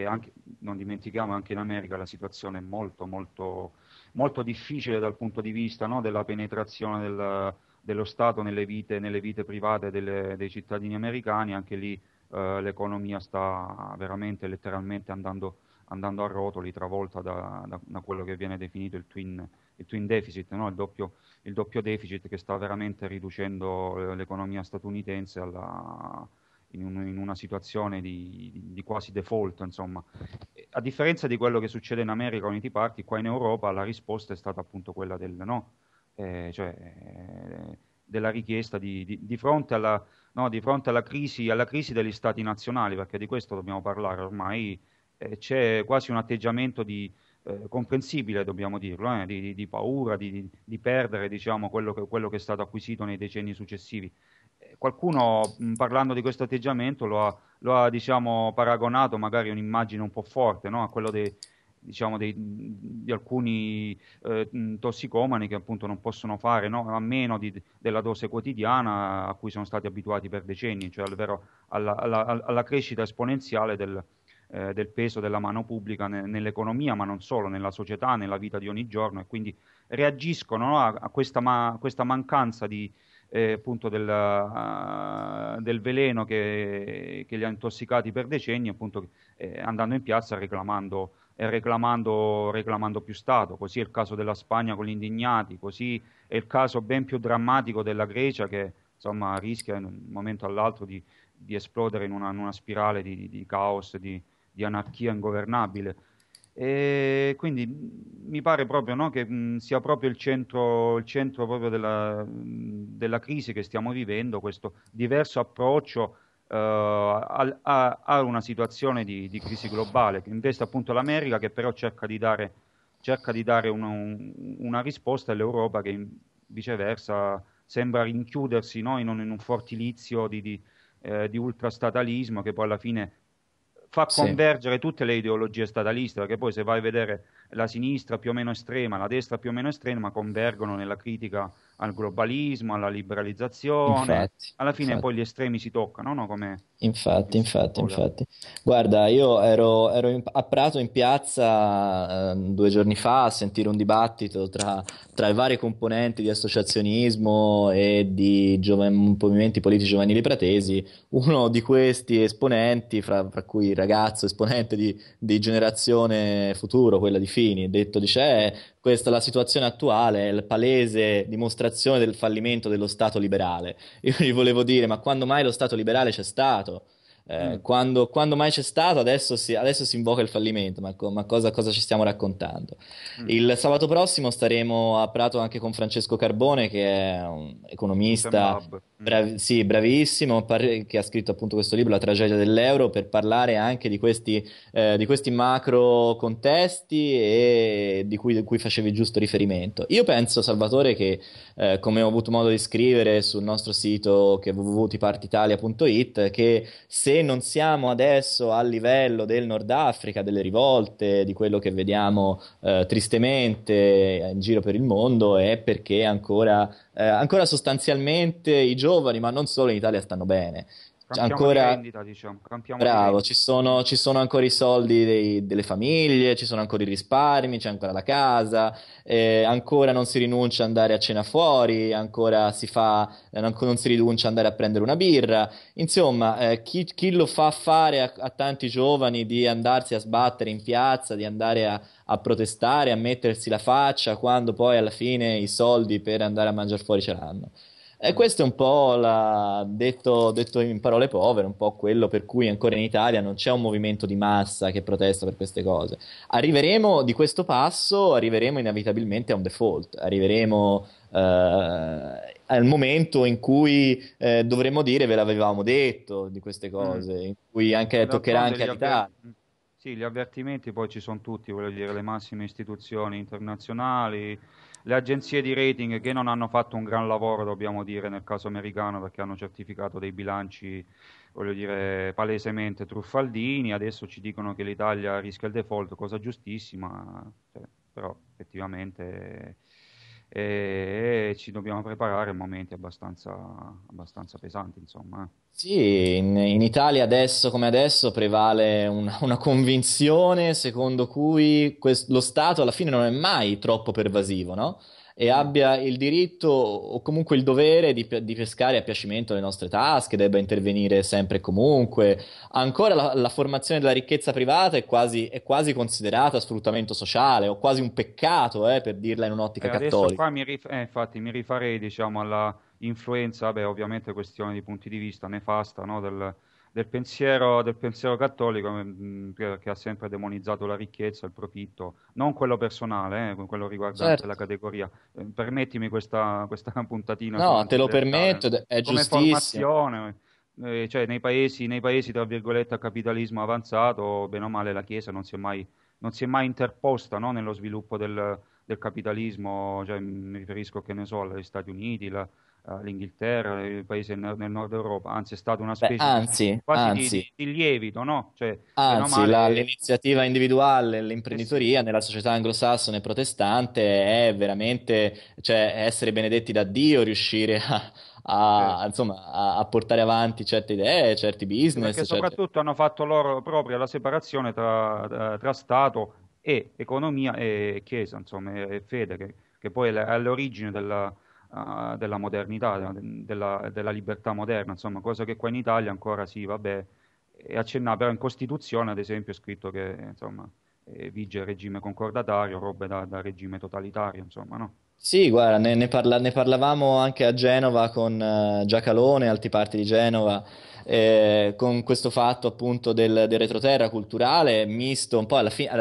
Anche, non dimentichiamo anche in America la situazione è molto, molto, molto difficile dal punto di vista no, della penetrazione del, dello Stato nelle vite, nelle vite private delle, dei cittadini americani, anche lì eh, l'economia sta veramente letteralmente andando, andando a rotoli, travolta da, da, da, quello che viene definito il twin, il twin deficit, no? il doppio il doppio deficit che sta veramente riducendo eh, l'economia statunitense alla, in, un, in, una situazione di, di quasi default. Insomma. A differenza di quello che succede in America con i Tea Party, qua in Europa la risposta è stata appunto quella del no, eh, cioè eh, della richiesta di, di, di fronte, alla, no, fronte alla, crisi, alla crisi degli stati nazionali, perché di questo dobbiamo parlare ormai eh, c'è quasi un atteggiamento di, eh, comprensibile, dobbiamo dirlo, eh, di, di, paura, di, di perdere diciamo, quello, che, quello, che, è stato acquisito nei decenni successivi. Eh, qualcuno, parlando di questo atteggiamento, lo ha, lo ha diciamo, paragonato magari a un'immagine un po' forte, no? a quello dei, diciamo, dei, di alcuni eh, tossicomani che appunto non possono fare no? a meno di, della dose quotidiana a cui sono stati abituati per decenni, cioè alla, alla, alla, crescita esponenziale del, eh, del peso della mano pubblica ne, nell'economia, ma non solo, nella società, nella vita di ogni giorno e quindi reagiscono no, a, a, questa, ma, questa mancanza di, eh, appunto del, uh, del veleno che, che, li ha intossicati per decenni, appunto eh, andando in piazza reclamando, eh, reclamando, reclamando, più Stato. Così è il caso della Spagna con gli indignati, così è il caso ben più drammatico della Grecia che insomma, rischia in un momento all'altro di, di esplodere in una, in una spirale di, di, di caos, di, di anarchia ingovernabile. E quindi mi pare proprio no, che mh, sia proprio il centro, il centro proprio della, mh, della, crisi che stiamo vivendo, questo diverso approccio uh, al, a, a, una situazione di, di, crisi globale che investe appunto l'America che però cerca di dare, cerca di dare una, un, una, risposta all'Europa che in, viceversa sembra rinchiudersi no, in, un, in, un, fortilizio di, di, eh, di ultrastatalismo che poi alla fine fa convergere sì. tutte le ideologie stataliste, perché poi se vai a vedere la sinistra più o meno estrema, la destra più o meno estrema, convergono nella critica al globalismo, alla liberalizzazione, infatti, alla fine infatti. poi gli estremi si toccano, no? come Infatti, infatti, infatti. Guarda, io ero, ero in- a Prato in piazza eh, due giorni fa a sentire un dibattito tra, tra i vari componenti di associazionismo e di giove- movimenti politici giovanili pratesi. Uno di questi esponenti, fra, fra cui il ragazzo esponente di, di, Generazione Futuro, quella di Fini, detto dice, eh, questa è la situazione attuale, è la palese dimostrazione del fallimento dello Stato liberale. Io gli volevo dire, ma quando mai lo Stato liberale c'è stato? stato. Eh, mm. quando, quando, mai c'è stato, adesso si, adesso si invoca il fallimento, ma, ma cosa, cosa, ci stiamo raccontando? Mm. Il sabato prossimo staremo a Prato anche con Francesco Carbone, che è un economista. Bravi, sì, bravissimo, par- che ha scritto appunto questo libro, La tragedia dell'euro, per parlare anche di questi, eh, di questi macro contesti e di cui, di cui, facevi giusto riferimento. Io penso, Salvatore, che eh, come ho avuto modo di scrivere sul nostro sito che è www.tipartitalia.it, che se non siamo adesso al livello del Nord Africa, delle rivolte, di quello che vediamo eh, tristemente in giro per il mondo, è perché ancora eh, ancora sostanzialmente i giovani, ma non solo in Italia, stanno bene ancora... Vendita, diciamo. Bravo, ci sono, ci sono, ancora i soldi dei, delle famiglie, ci sono ancora i risparmi, c'è ancora la casa, eh, ancora non si rinuncia ad andare a cena fuori, ancora si fa, non si rinuncia ad andare a prendere una birra. Insomma, eh, chi, chi, lo fa fare a, a, tanti giovani di andarsi a sbattere in piazza, di andare a, a protestare, a mettersi la faccia, quando poi alla fine i soldi per andare a mangiare fuori ce l'hanno? E questo è un po', la, detto, detto, in parole povere, un po' quello per cui ancora in Italia non c'è un movimento di massa che protesta per queste cose. Arriveremo di questo passo, arriveremo inevitabilmente a un default, arriveremo eh, al momento in cui eh, dovremo dire ve l'avevamo detto di queste mm. cose, mm. in cui anche, toccherà anche all'Italia. Avver- sì, gli avvertimenti poi ci sono tutti, voglio dire, le massime istituzioni internazionali, le agenzie di rating che non hanno fatto un gran lavoro, dobbiamo dire, nel caso americano, perché hanno certificato dei bilanci, voglio dire, palesemente truffaldini, adesso ci dicono che l'Italia rischia il default, cosa giustissima, cioè, però effettivamente e, ci dobbiamo preparare a momenti abbastanza, abbastanza pesanti, insomma. Eh. Sì, in, in, Italia adesso come adesso prevale un, una convinzione secondo cui quest- lo Stato alla fine non è mai troppo pervasivo, no? e abbia il diritto o comunque il dovere di, di, pescare a piacimento le nostre tasche, debba intervenire sempre e comunque. Ancora la, la formazione della ricchezza privata è quasi, è quasi, considerata sfruttamento sociale o quasi un peccato, eh, per dirla in un'ottica eh, cattolica. Mi rif- eh, infatti mi rifarei diciamo, alla influenza, beh, ovviamente questione di punti di vista nefasta no, del del pensiero, del pensiero cattolico mh, mm, mm, che ha sempre demonizzato la ricchezza, il profitto, non quello personale, eh, quello riguardante certo. la categoria. Eh, permettimi questa, questa puntatina. No, te lo permetto, è Come giustissimo. Eh, cioè nei paesi, nei paesi, tra virgolette, a capitalismo avanzato, bene o male la Chiesa non si è mai, si è mai interposta no, nello sviluppo del, del capitalismo, cioè, mm, mi riferisco che ne so, agli Stati Uniti, la, eh, l'Inghilterra, il paese nel, nord Europa, anzi è stata una specie Beh, anzi, quasi anzi, di, di, lievito, no? Cioè, anzi, la, l'iniziativa individuale, l'imprenditoria sì. nella società anglosassone protestante è veramente cioè, essere benedetti da Dio, riuscire a, a, sì. Certo. insomma, a, a, portare avanti certe idee, certi business. Perché soprattutto certi... hanno fatto loro proprio la separazione tra, eh, tra Stato e economia e Chiesa, insomma, e fede, che, che poi è all'origine della eh, della modernità, della, della, libertà moderna, insomma, cosa che qua in Italia ancora sì, vabbè, è accennata, però in Costituzione ad esempio è scritto che insomma, vige il regime concordatario, robe da, da regime totalitario, insomma, no? Sì, guarda, ne, ne, parla, ne, parlavamo anche a Genova con uh, Giacalone, altri parti di Genova, eh, con questo fatto appunto del, del, retroterra culturale misto un po' alla fine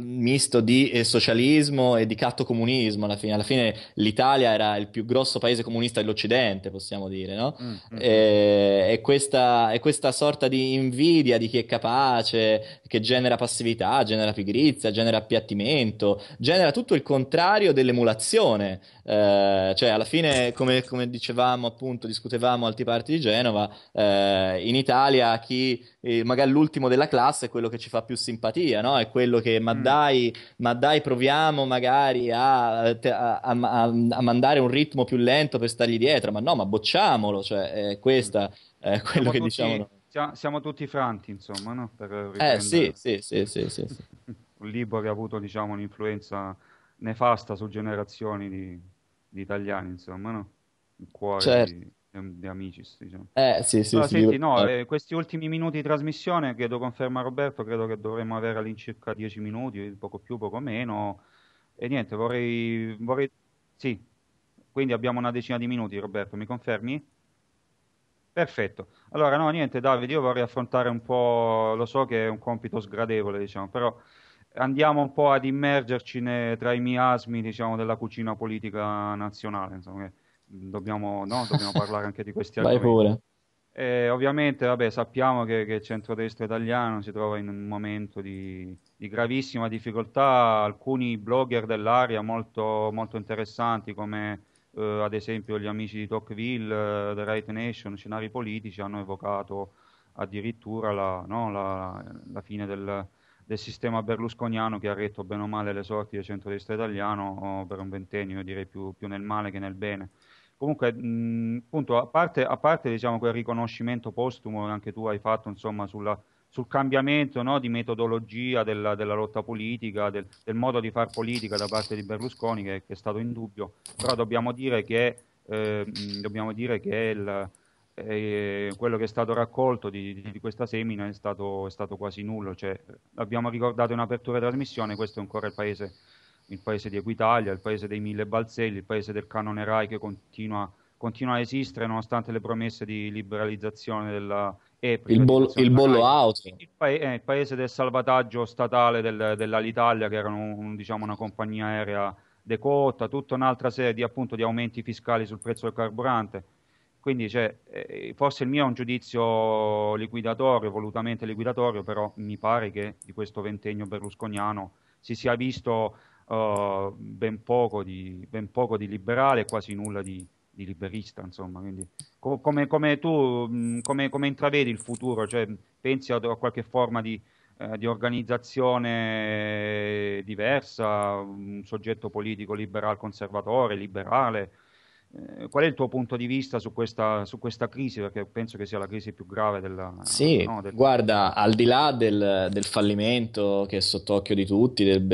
misto di eh, socialismo e di catto comunismo alla fine. alla fine l'Italia era il più grosso paese comunista dell'Occidente possiamo dire no? Mm-hmm. E, eh, e, questa, e questa sorta di invidia di chi è capace che genera passività genera pigrizia genera appiattimento genera tutto il contrario dell'emulazione eh, cioè, alla fine, come, come, dicevamo, appunto, discutevamo al Tea Party di Genova, eh, in Italia chi eh, magari l'ultimo della classe è quello che ci fa più simpatia, no? È quello che, ma mm. dai, ma dai proviamo magari a, a, a, a, mandare un ritmo più lento per stargli dietro, ma no, ma bocciamolo, cioè, è questo mm. è quello siamo che tutti, diciamo. Noi. Siamo tutti franti, insomma, no? Per eh, riprendere... eh, sì, sì, sì, sì, sì. sì. Un libro che ha avuto, diciamo, un'influenza nefasta su generazioni di, di italiani, insomma, no? Il cuore certo. di, di, di Amicis, diciamo. Eh, sì, sì, allora, sì, senti, no, eh. eh. questi ultimi minuti di trasmissione, chiedo conferma a Roberto, credo che dovremmo avere all'incirca 10 minuti, poco più, poco meno, e niente, vorrei... vorrei... Sì, quindi abbiamo una decina di minuti, Roberto, mi confermi? Perfetto. Allora, no, niente, Davide, io vorrei affrontare un po', lo so che è un compito sgradevole, diciamo, però andiamo un po' ad immergerci ne, tra i miasmi diciamo, della cucina politica nazionale. Insomma, mm, dobbiamo, no? dobbiamo parlare anche di questi argomenti. Vai pure. E ovviamente vabbè, sappiamo che, che, il centrodestra italiano si trova in un momento di, di gravissima difficoltà. Alcuni blogger dell'area molto, molto interessanti, come eh, ad esempio gli amici di Tocqueville, eh, The Right Nation, scenari politici, hanno evocato addirittura la, no, la, la fine del, del sistema berlusconiano che ha retto bene o male le sorti del centro centrodestra italiano per un ventennio, direi più, più nel male che nel bene. Comunque, mh, appunto, a parte, a parte diciamo, quel riconoscimento postumo che anche tu hai fatto insomma, sulla, sul cambiamento no, di metodologia della, della lotta politica, del, del, modo di far politica da parte di Berlusconi, che, che è stato in dubbio, però dobbiamo dire che, eh, dobbiamo dire che il, eh, quello che è stato raccolto di, di questa semina è stato, è stato quasi nullo. Cioè, abbiamo ricordato in apertura di trasmissione, questo è ancora il paese, il paese, di Equitalia, il paese dei mille balzelli, il paese del canone RAI che continua, continua a esistere nonostante le promesse di liberalizzazione della... E il, bol- il bollo out. Il, pa- eh, il, paese del salvataggio statale del, dell'Alitalia, che era un, diciamo, una compagnia aerea decotta, tutta un'altra serie di, appunto, di aumenti fiscali sul prezzo del carburante quindi cioè, eh, forse il mio è un giudizio liquidatorio, volutamente liquidatorio, però mi pare che di questo ventennio berlusconiano si sia visto uh, ben, poco di, ben, poco di, liberale e quasi nulla di, di liberista. Insomma. Quindi, co- come, come, tu come, come, intravedi il futuro? Cioè, pensi a, a qualche forma di, eh, di organizzazione diversa, un soggetto politico liberal conservatore, liberale? Eh, qual è il tuo punto di vista su questa, su questa, crisi? Perché penso che sia la crisi più grave della... Sì, no, del... guarda, al di là del, del, fallimento che è sott'occhio di tutti, del,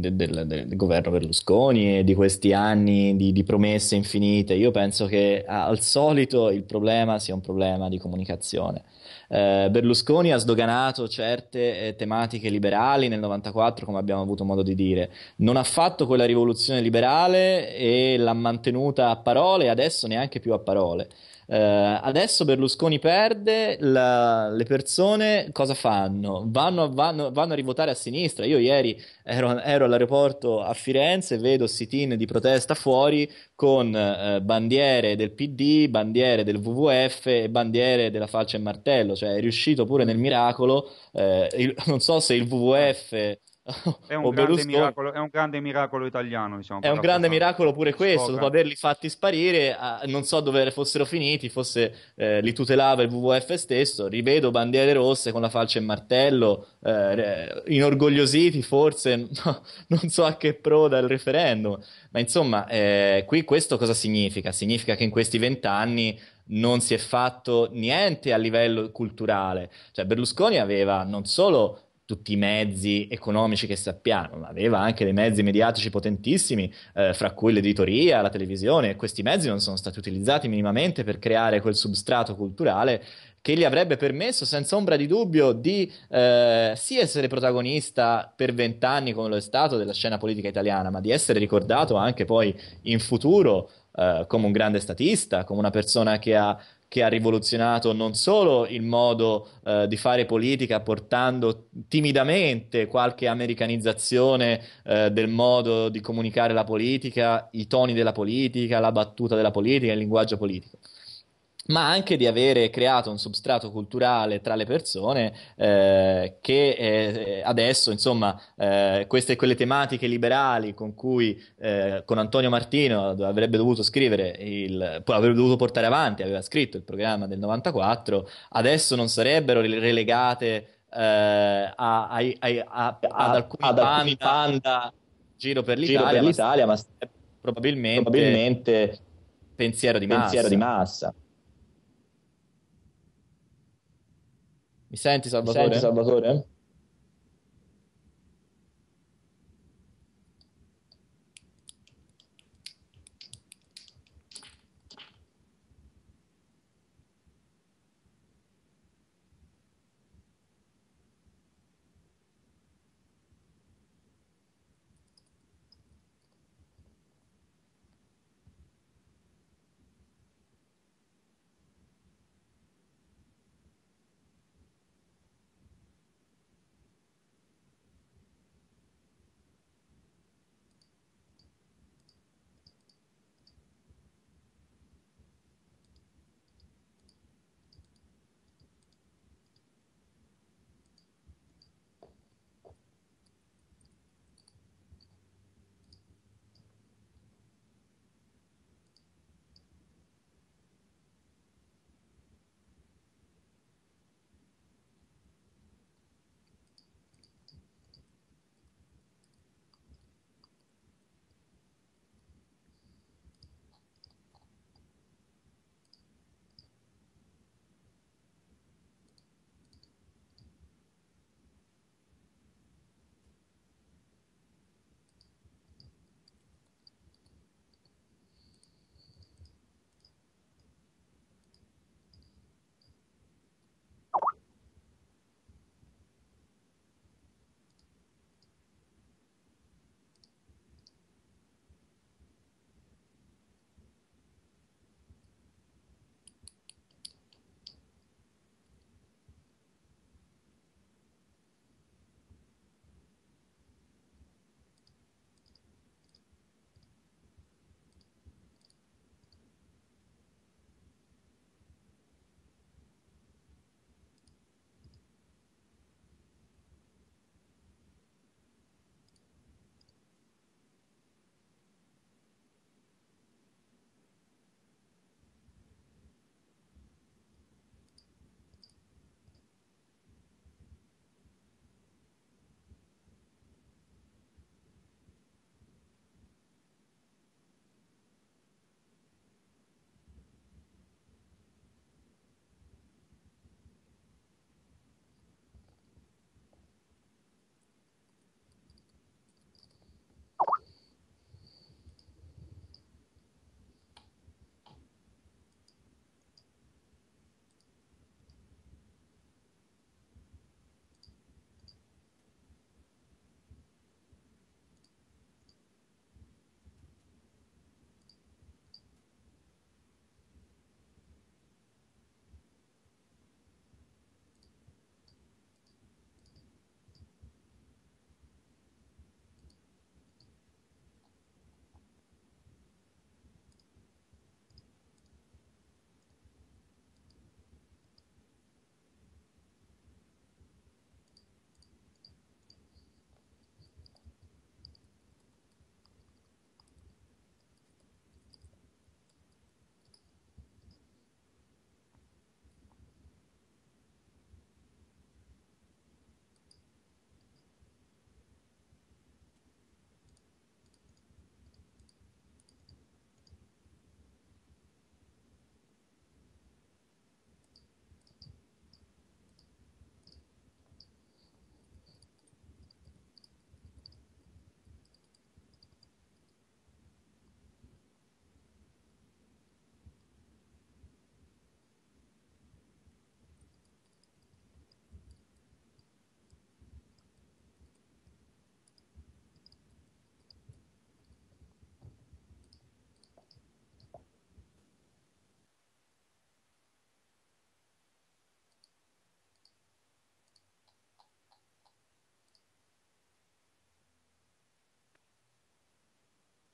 del, governo Berlusconi e di questi anni di, di promesse infinite, io penso che al solito il problema sia un problema di comunicazione eh, Berlusconi ha sdoganato certe eh, tematiche liberali nel 94, come abbiamo avuto modo di dire. Non ha fatto quella rivoluzione liberale e l'ha mantenuta a parole e adesso neanche più a parole. Eh, adesso Berlusconi perde, la, le persone cosa fanno? Vanno, vanno, vanno, a rivotare a sinistra. Io ieri ero, ero all'aeroporto a Firenze, vedo sit-in di protesta fuori con eh, bandiere del PD, bandiere del WWF e bandiere della falce e martello. Cioè è riuscito pure nel miracolo. Eh, il, non so se il WWF è un, grande miracolo, è un, grande miracolo, italiano. Diciamo, è un grande miracolo pure questo, dopo averli fatti sparire, a, ah, non so dove fossero finiti, forse eh, li tutelava il WWF stesso, rivedo bandiere rosse con la falce e martello, eh, inorgogliositi forse, no, non so a che pro dal referendum, ma insomma, eh, qui questo cosa significa? Significa che in questi vent'anni non si è fatto niente a livello culturale. Cioè Berlusconi aveva non solo tutti i mezzi economici che sappiamo, ma aveva anche dei mezzi mediatici potentissimi, eh, fra cui l'editoria, la televisione, questi mezzi non sono stati utilizzati minimamente per creare quel substrato culturale che gli avrebbe permesso senza ombra di dubbio di eh, sì essere protagonista per vent'anni come lo è stato della scena politica italiana, ma di essere ricordato anche poi in futuro Uh, come un grande statista, come una persona che ha che ha rivoluzionato non solo il modo eh, di fare politica portando timidamente qualche americanizzazione eh, del modo di comunicare la politica, i toni della politica, la battuta della politica, il linguaggio politico, ma anche di avere creato un substrato culturale tra le persone eh, che eh, adesso, insomma, eh, queste quelle tematiche liberali con cui eh, con Antonio Martino avrebbe dovuto scrivere il, avrebbe dovuto portare avanti, aveva scritto il programma del 94, adesso non sarebbero relegate eh, a, a, a, ad alcuni ad panda, panda, giro per l'Italia, giro per l'Italia ma, ma probabilmente, probabilmente pensiero di massa. Pensiero di massa. Misante Salvatore. Misante Salvatore.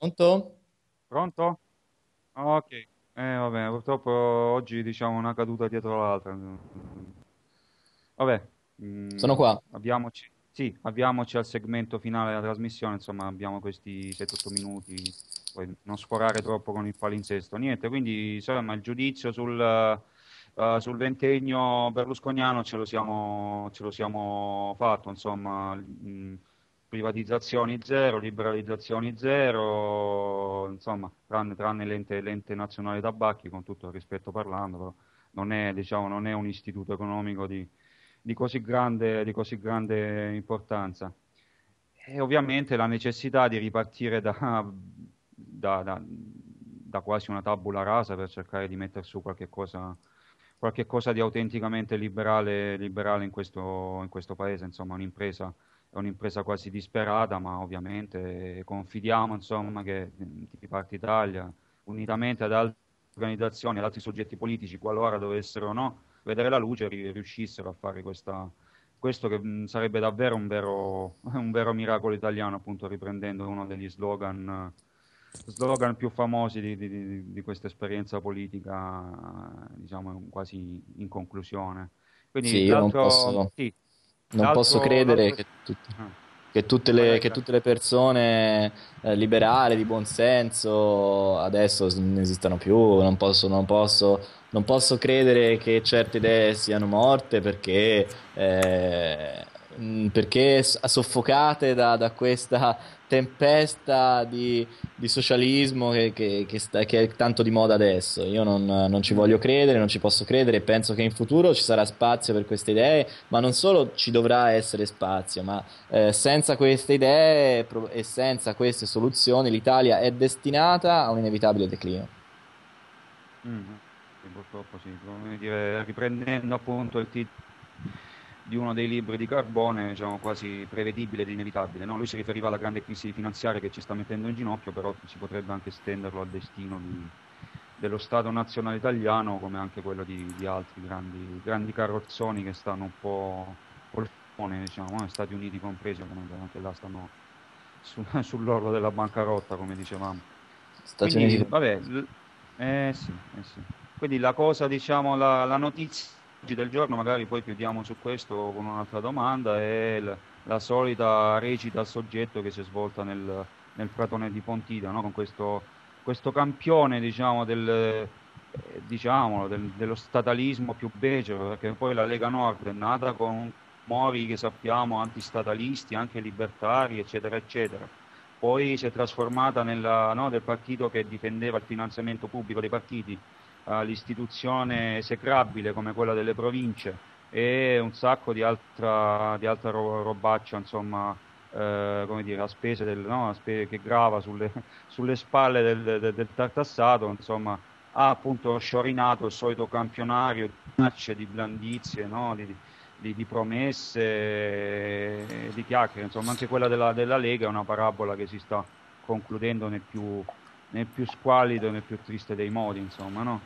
Pronto? Pronto? ok, eh, vabbè, purtroppo oggi diciamo una caduta dietro l'altra. Vabbè, mm, Sono qua. Abbiamoci. Sì, avviamoci al segmento finale della trasmissione, insomma abbiamo questi 7-8 minuti, poi non sforare troppo con il palinsesto. Niente, quindi insomma il giudizio sul, uh, sul ventennio berlusconiano ce lo siamo, ce lo siamo fatto, insomma mh, mm, privatizzazioni zero, liberalizzazioni zero, insomma, tranne, tranne l'ente, l'ente, nazionale tabacchi, con tutto il rispetto parlando, non è, diciamo, non è, un istituto economico di, di, così grande, di, così grande, importanza. E ovviamente la necessità di ripartire da, da, da, da quasi una tabula rasa per cercare di mettere su qualche cosa, qualche cosa di autenticamente liberale, liberale in, questo, in questo paese, insomma un'impresa è un'impresa quasi disperata, ma ovviamente confidiamo insomma, che mm, Parti Italia, unitamente ad altre organizzazioni, ad altri soggetti politici, qualora dovessero no, vedere la luce, riuscissero a fare questa, questo che mm, sarebbe davvero un vero, un vero, miracolo italiano, appunto riprendendo uno degli slogan, slogan più famosi di, di, di questa esperienza politica, diciamo quasi in conclusione. Quindi, sì, io non posso... Sì, non posso credere che, tutti, ah. che, tutte le, che, tutte le, persone eh, liberali, di buon senso, adesso non esistano più, non posso, non posso, non posso credere che certe idee siano morte perché... Eh, perché soffocate da, da, questa tempesta di, di socialismo che, che, che, sta, che, è tanto di moda adesso. Io non, non, ci voglio credere, non ci posso credere penso che in futuro ci sarà spazio per queste idee, ma non solo ci dovrà essere spazio, ma eh, senza queste idee e senza queste soluzioni l'Italia è destinata a un inevitabile declino. Mm-hmm. Purtroppo sì, come dire, riprendendo appunto il titolo di uno dei libri di Carbone, diciamo, quasi prevedibile ed inevitabile. No? Lui si riferiva alla grande crisi finanziaria che ci sta mettendo in ginocchio, però si potrebbe anche estenderlo al destino di, dello Stato nazionale italiano, come anche quello di, di altri grandi, grandi, carrozzoni che stanno un po' polpone, diciamo, eh, Stati Uniti compresi, ovviamente anche là stanno su, sull'orlo della bancarotta, come dicevamo. Stati Quindi, Uniti. Vabbè, eh sì, eh sì. Quindi la cosa, diciamo, la, la notizia oggi del giorno, magari poi chiudiamo su questo con un'altra domanda, è la solita recita al soggetto che si è svolta nel, nel fratone di Pontida, no? con questo, questo campione diciamo, del, eh, diciamolo, del, dello statalismo più becero, perché poi la Lega Nord è nata con mori che sappiamo antistatalisti, anche libertari, eccetera, eccetera. Poi si è trasformata nella, no, nel partito che difendeva il finanziamento pubblico dei partiti, all'istituzione eh, esecrabile come quella delle province e un sacco di altra, di altra robaccia, insomma, eh, come dire, a spese del, no, a spe- che grava sulle, sulle spalle del, del, del, tartassato, insomma, ha appunto sciorinato il solito campionario di minacce, di blandizie, no? di, di, di, promesse, di chiacchiere, insomma, anche quella della, della Lega è una parabola che si sta concludendo nel più nel più squallido e nel più triste dei modi, insomma, no?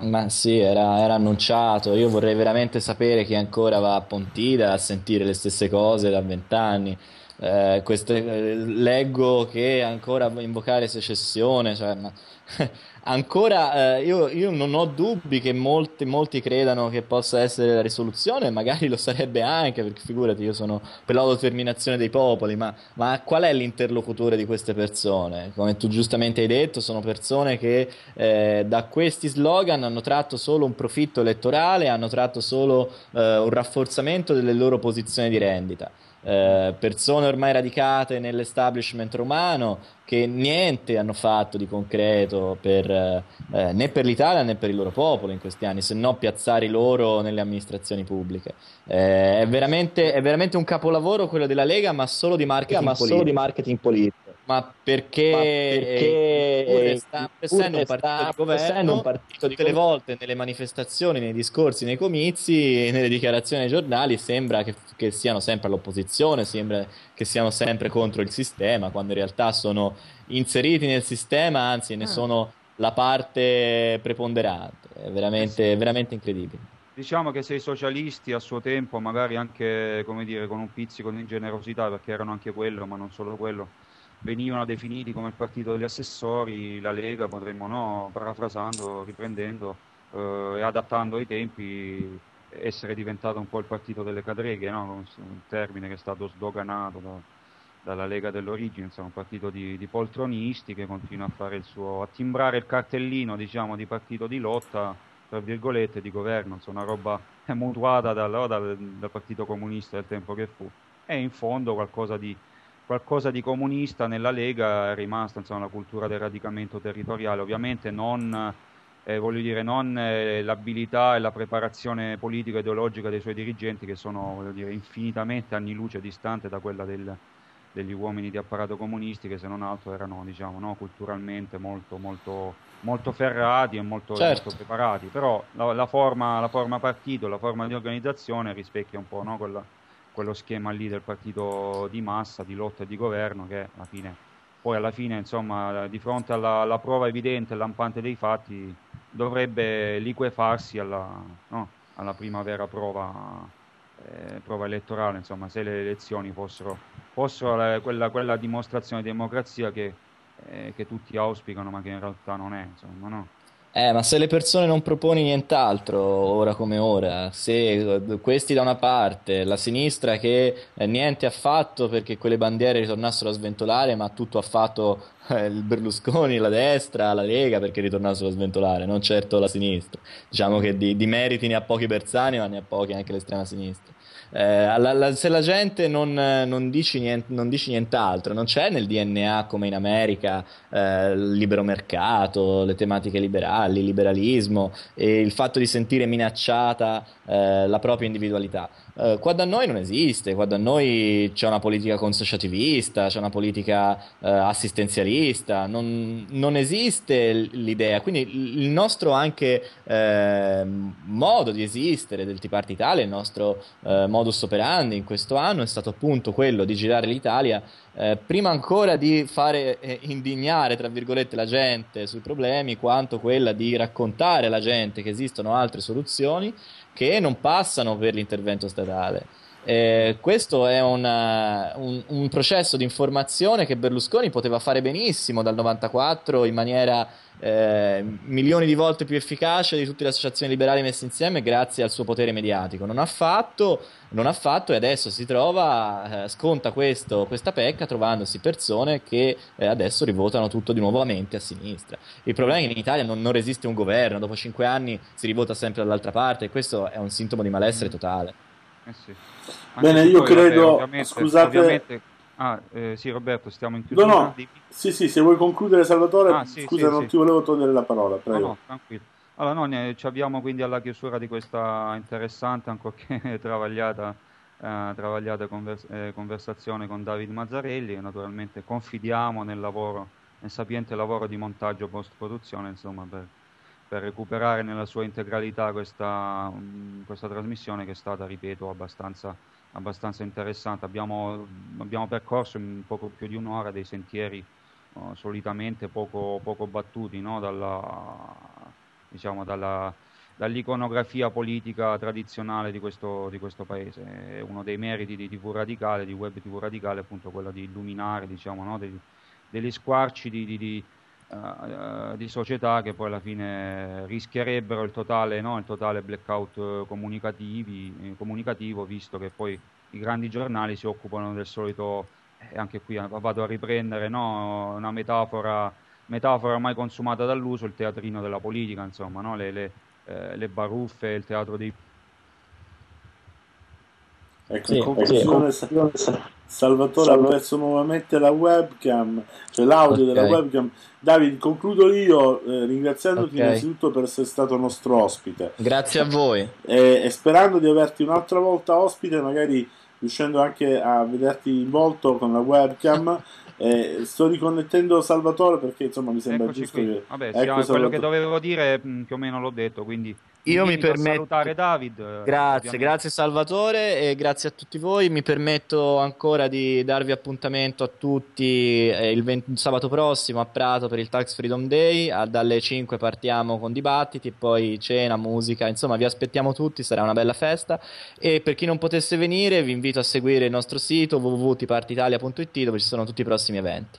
Ma sì, era, era, annunciato. Io vorrei veramente sapere chi ancora va a Pontida a sentire le stesse cose da vent'anni eh, queste, eh, leggo che ancora invocare secessione, cioè, ma, ancora eh, io, io, non ho dubbi che molti, molti, credano che possa essere la risoluzione, magari lo sarebbe anche, perché figurati io sono per l'autodeterminazione dei popoli, ma, ma qual è l'interlocutore di queste persone? Come tu giustamente hai detto, sono persone che eh, da questi slogan hanno tratto solo un profitto elettorale, hanno tratto solo eh, un rafforzamento delle loro posizioni di rendita. Eh, persone ormai radicate nell'establishment romano che niente hanno fatto di concreto per, eh, eh, né per l'Italia né per il loro popolo in questi anni, se no piazzare loro nelle amministrazioni pubbliche. Eh, è, veramente, è, veramente, un capolavoro quello della Lega, ma solo di marketing, ma politico. Solo di marketing politico. Ma perché, perché pur sta, essendo, un partito, governo, un partito tutte le volte nelle manifestazioni, nei discorsi, nei comizi, nelle dichiarazioni ai giornali sembra che, che siano sempre all'opposizione, sembra che siano sempre contro il sistema, quando in realtà sono inseriti nel sistema, anzi ne ah. sono la parte preponderante. È veramente, eh sì. veramente incredibile diciamo che se i socialisti a suo tempo, magari anche dire, con un pizzico di ingenerosità, perché erano anche quello, ma non solo quello, venivano definiti come il partito degli assessori, la Lega potremmo no, parafrasando, riprendendo eh, e adattando ai tempi, essere diventato un po' il partito delle cadreghe, no? un termine che è stato sdoganato da, dalla Lega dell'origine, insomma, un partito di, di, poltronisti che continua a fare il suo, a timbrare il cartellino diciamo, di partito di lotta, tra virgolette, di governo, insomma, una roba mutuata dal, dal, dal Partito Comunista del tempo che fu. È in fondo qualcosa di qualcosa di comunista nella Lega è rimasta insomma, la cultura del radicamento territoriale, ovviamente non, eh, dire, non eh, l'abilità e la preparazione politica e ideologica dei suoi dirigenti che sono dire, infinitamente anni luce distante da quella del, degli uomini di apparato comunisti che se non altro erano diciamo, no, culturalmente molto, molto, molto, ferrati e molto, certo. molto preparati, però la, la, forma, la, forma, partito, la forma di organizzazione rispecchia un po' no, quella quello schema lì del partito di massa, di lotta e di governo che alla fine, poi alla fine insomma di fronte alla, alla prova evidente e lampante dei fatti dovrebbe liquefarsi alla, no, alla prima prova, eh, prova, elettorale, insomma se le elezioni fossero, fossero la, quella, quella, dimostrazione di democrazia che, eh, che tutti auspicano ma che in realtà non è. Insomma, no? Eh, ma se le persone non proponi nient'altro, ora come ora, se questi da una parte, la sinistra che eh, niente ha fatto perché quelle bandiere ritornassero a sventolare, ma tutto ha fatto eh, il Berlusconi, la destra, la Lega perché ritornassero a sventolare, non certo la sinistra. Diciamo che di, di meriti ne ha pochi Bersani, ma ne ha pochi anche l'estrema sinistra eh, la, la, se la gente non, non, dici niente, non, dici nient'altro, non c'è nel DNA come in America eh, il libero mercato, le tematiche liberali, il liberalismo e il fatto di sentire minacciata eh, la propria individualità. Eh, qua da noi non esiste, qua da noi c'è una politica consociativista, c'è una politica eh, assistenzialista, non, non, esiste l'idea, quindi il nostro anche eh, modo di esistere del T-Partitale, il nostro eh, modus operandi in questo anno è stato appunto quello di girare l'Italia eh, prima ancora di fare eh, indignare tra virgolette la gente sui problemi quanto quella di raccontare alla gente che esistono altre soluzioni che non passano per l'intervento statale. Eh, questo è una, eh, un, un, processo di informazione che Berlusconi poteva fare benissimo dal 94 in maniera eh, milioni di volte più efficace di tutte le associazioni liberali messe insieme grazie al suo potere mediatico. Non ha fatto, non ha fatto e adesso si trova, eh, sconta questo, questa pecca trovandosi persone che eh, adesso rivotano tutto di nuovamente a sinistra. Il problema è che in Italia non, non resiste un governo, dopo cinque anni si rivota sempre dall'altra parte e questo è un sintomo di malessere totale. Eh sì. Bene, io credo... Ovviamente, scusate... Ovviamente... Ah, eh, sì Roberto, stiamo in chiusura. No, no. Sì, sì, se vuoi concludere Salvatore, ah, sì, scusa, sì, non sì. ti volevo togliere la parola, prego. No, no tranquillo. Allora, no, ne, ci abbiamo quindi alla chiusura di questa interessante, ancorché travagliata, eh, travagliata convers- eh, conversazione con David Mazzarelli. Naturalmente confidiamo nel lavoro, nel sapiente lavoro di montaggio post-produzione, insomma, per per recuperare nella sua integralità questa, mh, mm, questa trasmissione che è stata, ripeto, abbastanza, abbastanza interessante. Abbiamo, abbiamo, percorso in poco più di un'ora dei sentieri uh, solitamente poco, poco battuti no? dalla, diciamo, dalla, dall'iconografia politica tradizionale di questo, di questo paese. È uno dei meriti di TV Radicale, di Web TV Radicale, è appunto quello di illuminare diciamo, no? degli, degli squarci di, di, di eh, di società che poi alla fine rischierebbero il totale, no? il totale blackout eh, eh, comunicativo, visto che poi i grandi giornali si occupano del solito, eh, anche qui eh, vado a riprendere no? una metafora, metafora ormai consumata dall'uso, il teatrino della politica, insomma, no? le, le, eh, le baruffe, il teatro dei Ecco, sì, in conclusione, ecco, sì. Ecco. Salvatore Salve. ha perso nuovamente la webcam, cioè l'audio okay. della webcam. Davide, concludo io eh, ringraziandoti okay. innanzitutto per essere stato nostro ospite. Grazie a voi. E, e, sperando di averti un'altra volta ospite, magari riuscendo anche a vederti in volto con la webcam. eh, sto riconnettendo Salvatore perché insomma mi sembra Eccoci giusto che... Vabbè, ecco, sì, quello che dovevo dire mm, più o meno l'ho detto, quindi io mi permetto. di salutare David. Eh, grazie, grazie Salvatore e grazie a tutti voi. Mi permetto ancora di darvi appuntamento a tutti eh, il 20, sabato prossimo a Prato per il Tax Freedom Day. A, dalle 5 partiamo con dibattiti, poi cena, musica, insomma vi aspettiamo tutti, sarà una bella festa. E per chi non potesse venire vi invito a seguire il nostro sito www.tipartitalia.it dove ci sono tutti i prossimi eventi.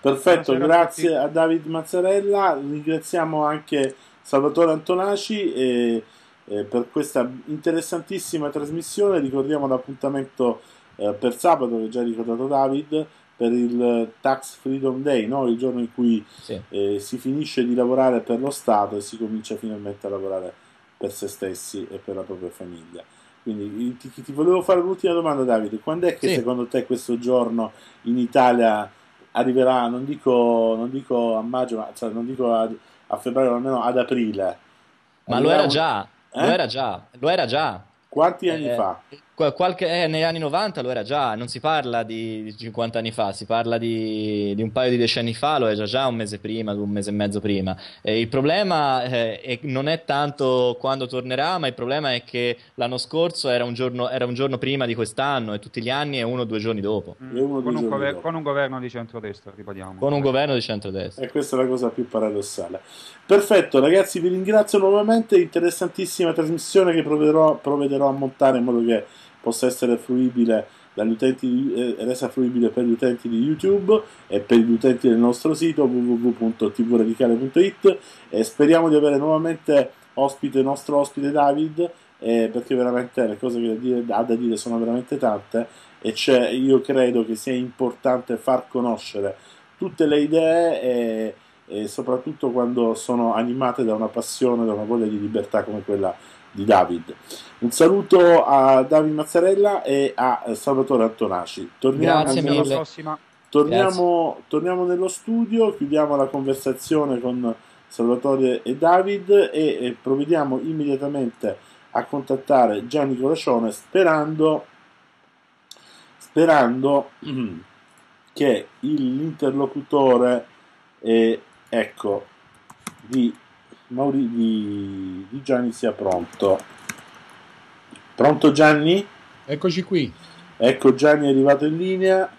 Perfetto, Buonasera grazie a, a David Mazzarella, ringraziamo anche Salvatore Antonaci e, e per questa interessantissima trasmissione ricordiamo l'appuntamento eh, per sabato che già ricordato David per il Tax Freedom Day, no? il giorno in cui sì. eh, si finisce di lavorare per lo Stato e si comincia finalmente a lavorare per se stessi e per la propria famiglia. Quindi ti, ti volevo fare l'ultima domanda Davide, quando è che sì. secondo te questo giorno in Italia arriverà, non dico, non dico a maggio, ma cioè, non dico a a febbraio, almeno ad aprile. Ma allora, lo era già, eh? lo era già, lo era già. Quanti anni eh, fa? Eh, Qualche, eh, negli anni 90 lo era già, non si parla di 50 anni fa, si parla di, di un paio di decenni fa, lo era già, già un mese prima, un mese e mezzo prima. E il problema eh, è, non è tanto quando tornerà, ma il problema è che l'anno scorso era un giorno, era un giorno prima di quest'anno e tutti gli anni è uno o due giorni dopo. Mm, con, un gover- dopo. con, un governo di centrodestra, ripetiamo. Con un governo di centrodestra. E questa è la cosa più paradossale. Perfetto, ragazzi, vi ringrazio nuovamente, interessantissima trasmissione che provvederò a montare in modo che possa essere fruibile dagli utenti, eh, resa fruibile per gli utenti di YouTube e per gli utenti del nostro sito www.tvradicale.it e speriamo di avere nuovamente ospite, il nostro ospite David eh, perché veramente le cose che ha da dire sono veramente tante e io credo che sia importante far conoscere tutte le idee e e soprattutto quando sono animate da una passione, da una voglia di libertà come quella di David. Un saluto a Davide Mazzarella e a Salvatore Antonacci. Torniamo alla prossima. Torniamo, torniamo, nello studio, chiudiamo la conversazione con Salvatore e David e, e provvediamo immediatamente a contattare Gianni Colacione sperando, sperando che l'interlocutore eh, ecco di, Mauri, di, di Gianni sia pronto pronto Gianni? eccoci qui ecco Gianni è arrivato in linea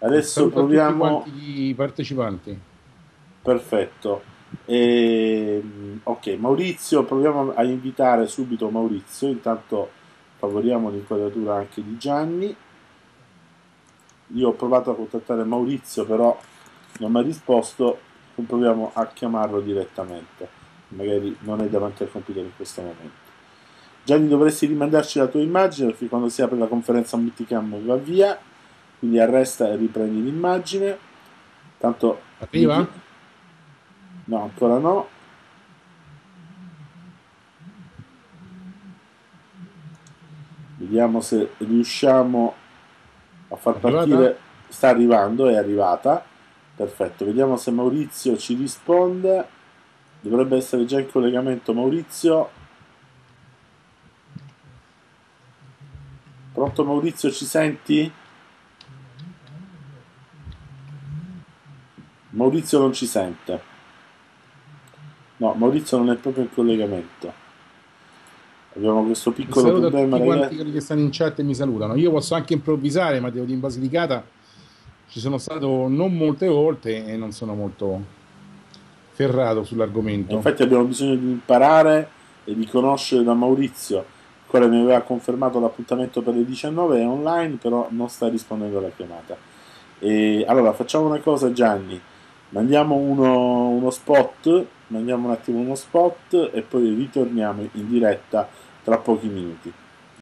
adesso Saluto proviamo i partecipanti perfetto e, ehm, ok Maurizio proviamo a invitare subito Maurizio intanto favoriamo l'inquadratura anche di Gianni io ho provato a contattare Maurizio però non mi ha risposto, proviamo a chiamarlo direttamente, magari non è davanti al computer in questo momento. Gianni dovresti rimandarci la tua immagine, perché quando si apre la conferenza multicam va via, quindi arresta e riprendi l'immagine. Tanto... Arriva? No, ancora no. Vediamo se riusciamo a far partire. Sta arrivando, è arrivata. Perfetto, vediamo se Maurizio ci risponde. Dovrebbe essere già in collegamento Maurizio. Pronto Maurizio, ci senti? Maurizio non ci sente. No, Maurizio non è proprio in collegamento. Abbiamo questo piccolo problema. Tutti ragazzi. quelli che stanno in chat e mi salutano. Io posso anche improvvisare, ma devo dire in Basilicata ci sono stato non molte volte e non sono molto ferrato sull'argomento. Infatti abbiamo bisogno di imparare e di conoscere da Maurizio, il quale mi aveva confermato l'appuntamento per le 19, è online, però non sta rispondendo alla chiamata. E allora facciamo una cosa Gianni, mandiamo uno, uno spot, mandiamo un attimo uno spot e poi ritorniamo in diretta tra pochi minuti.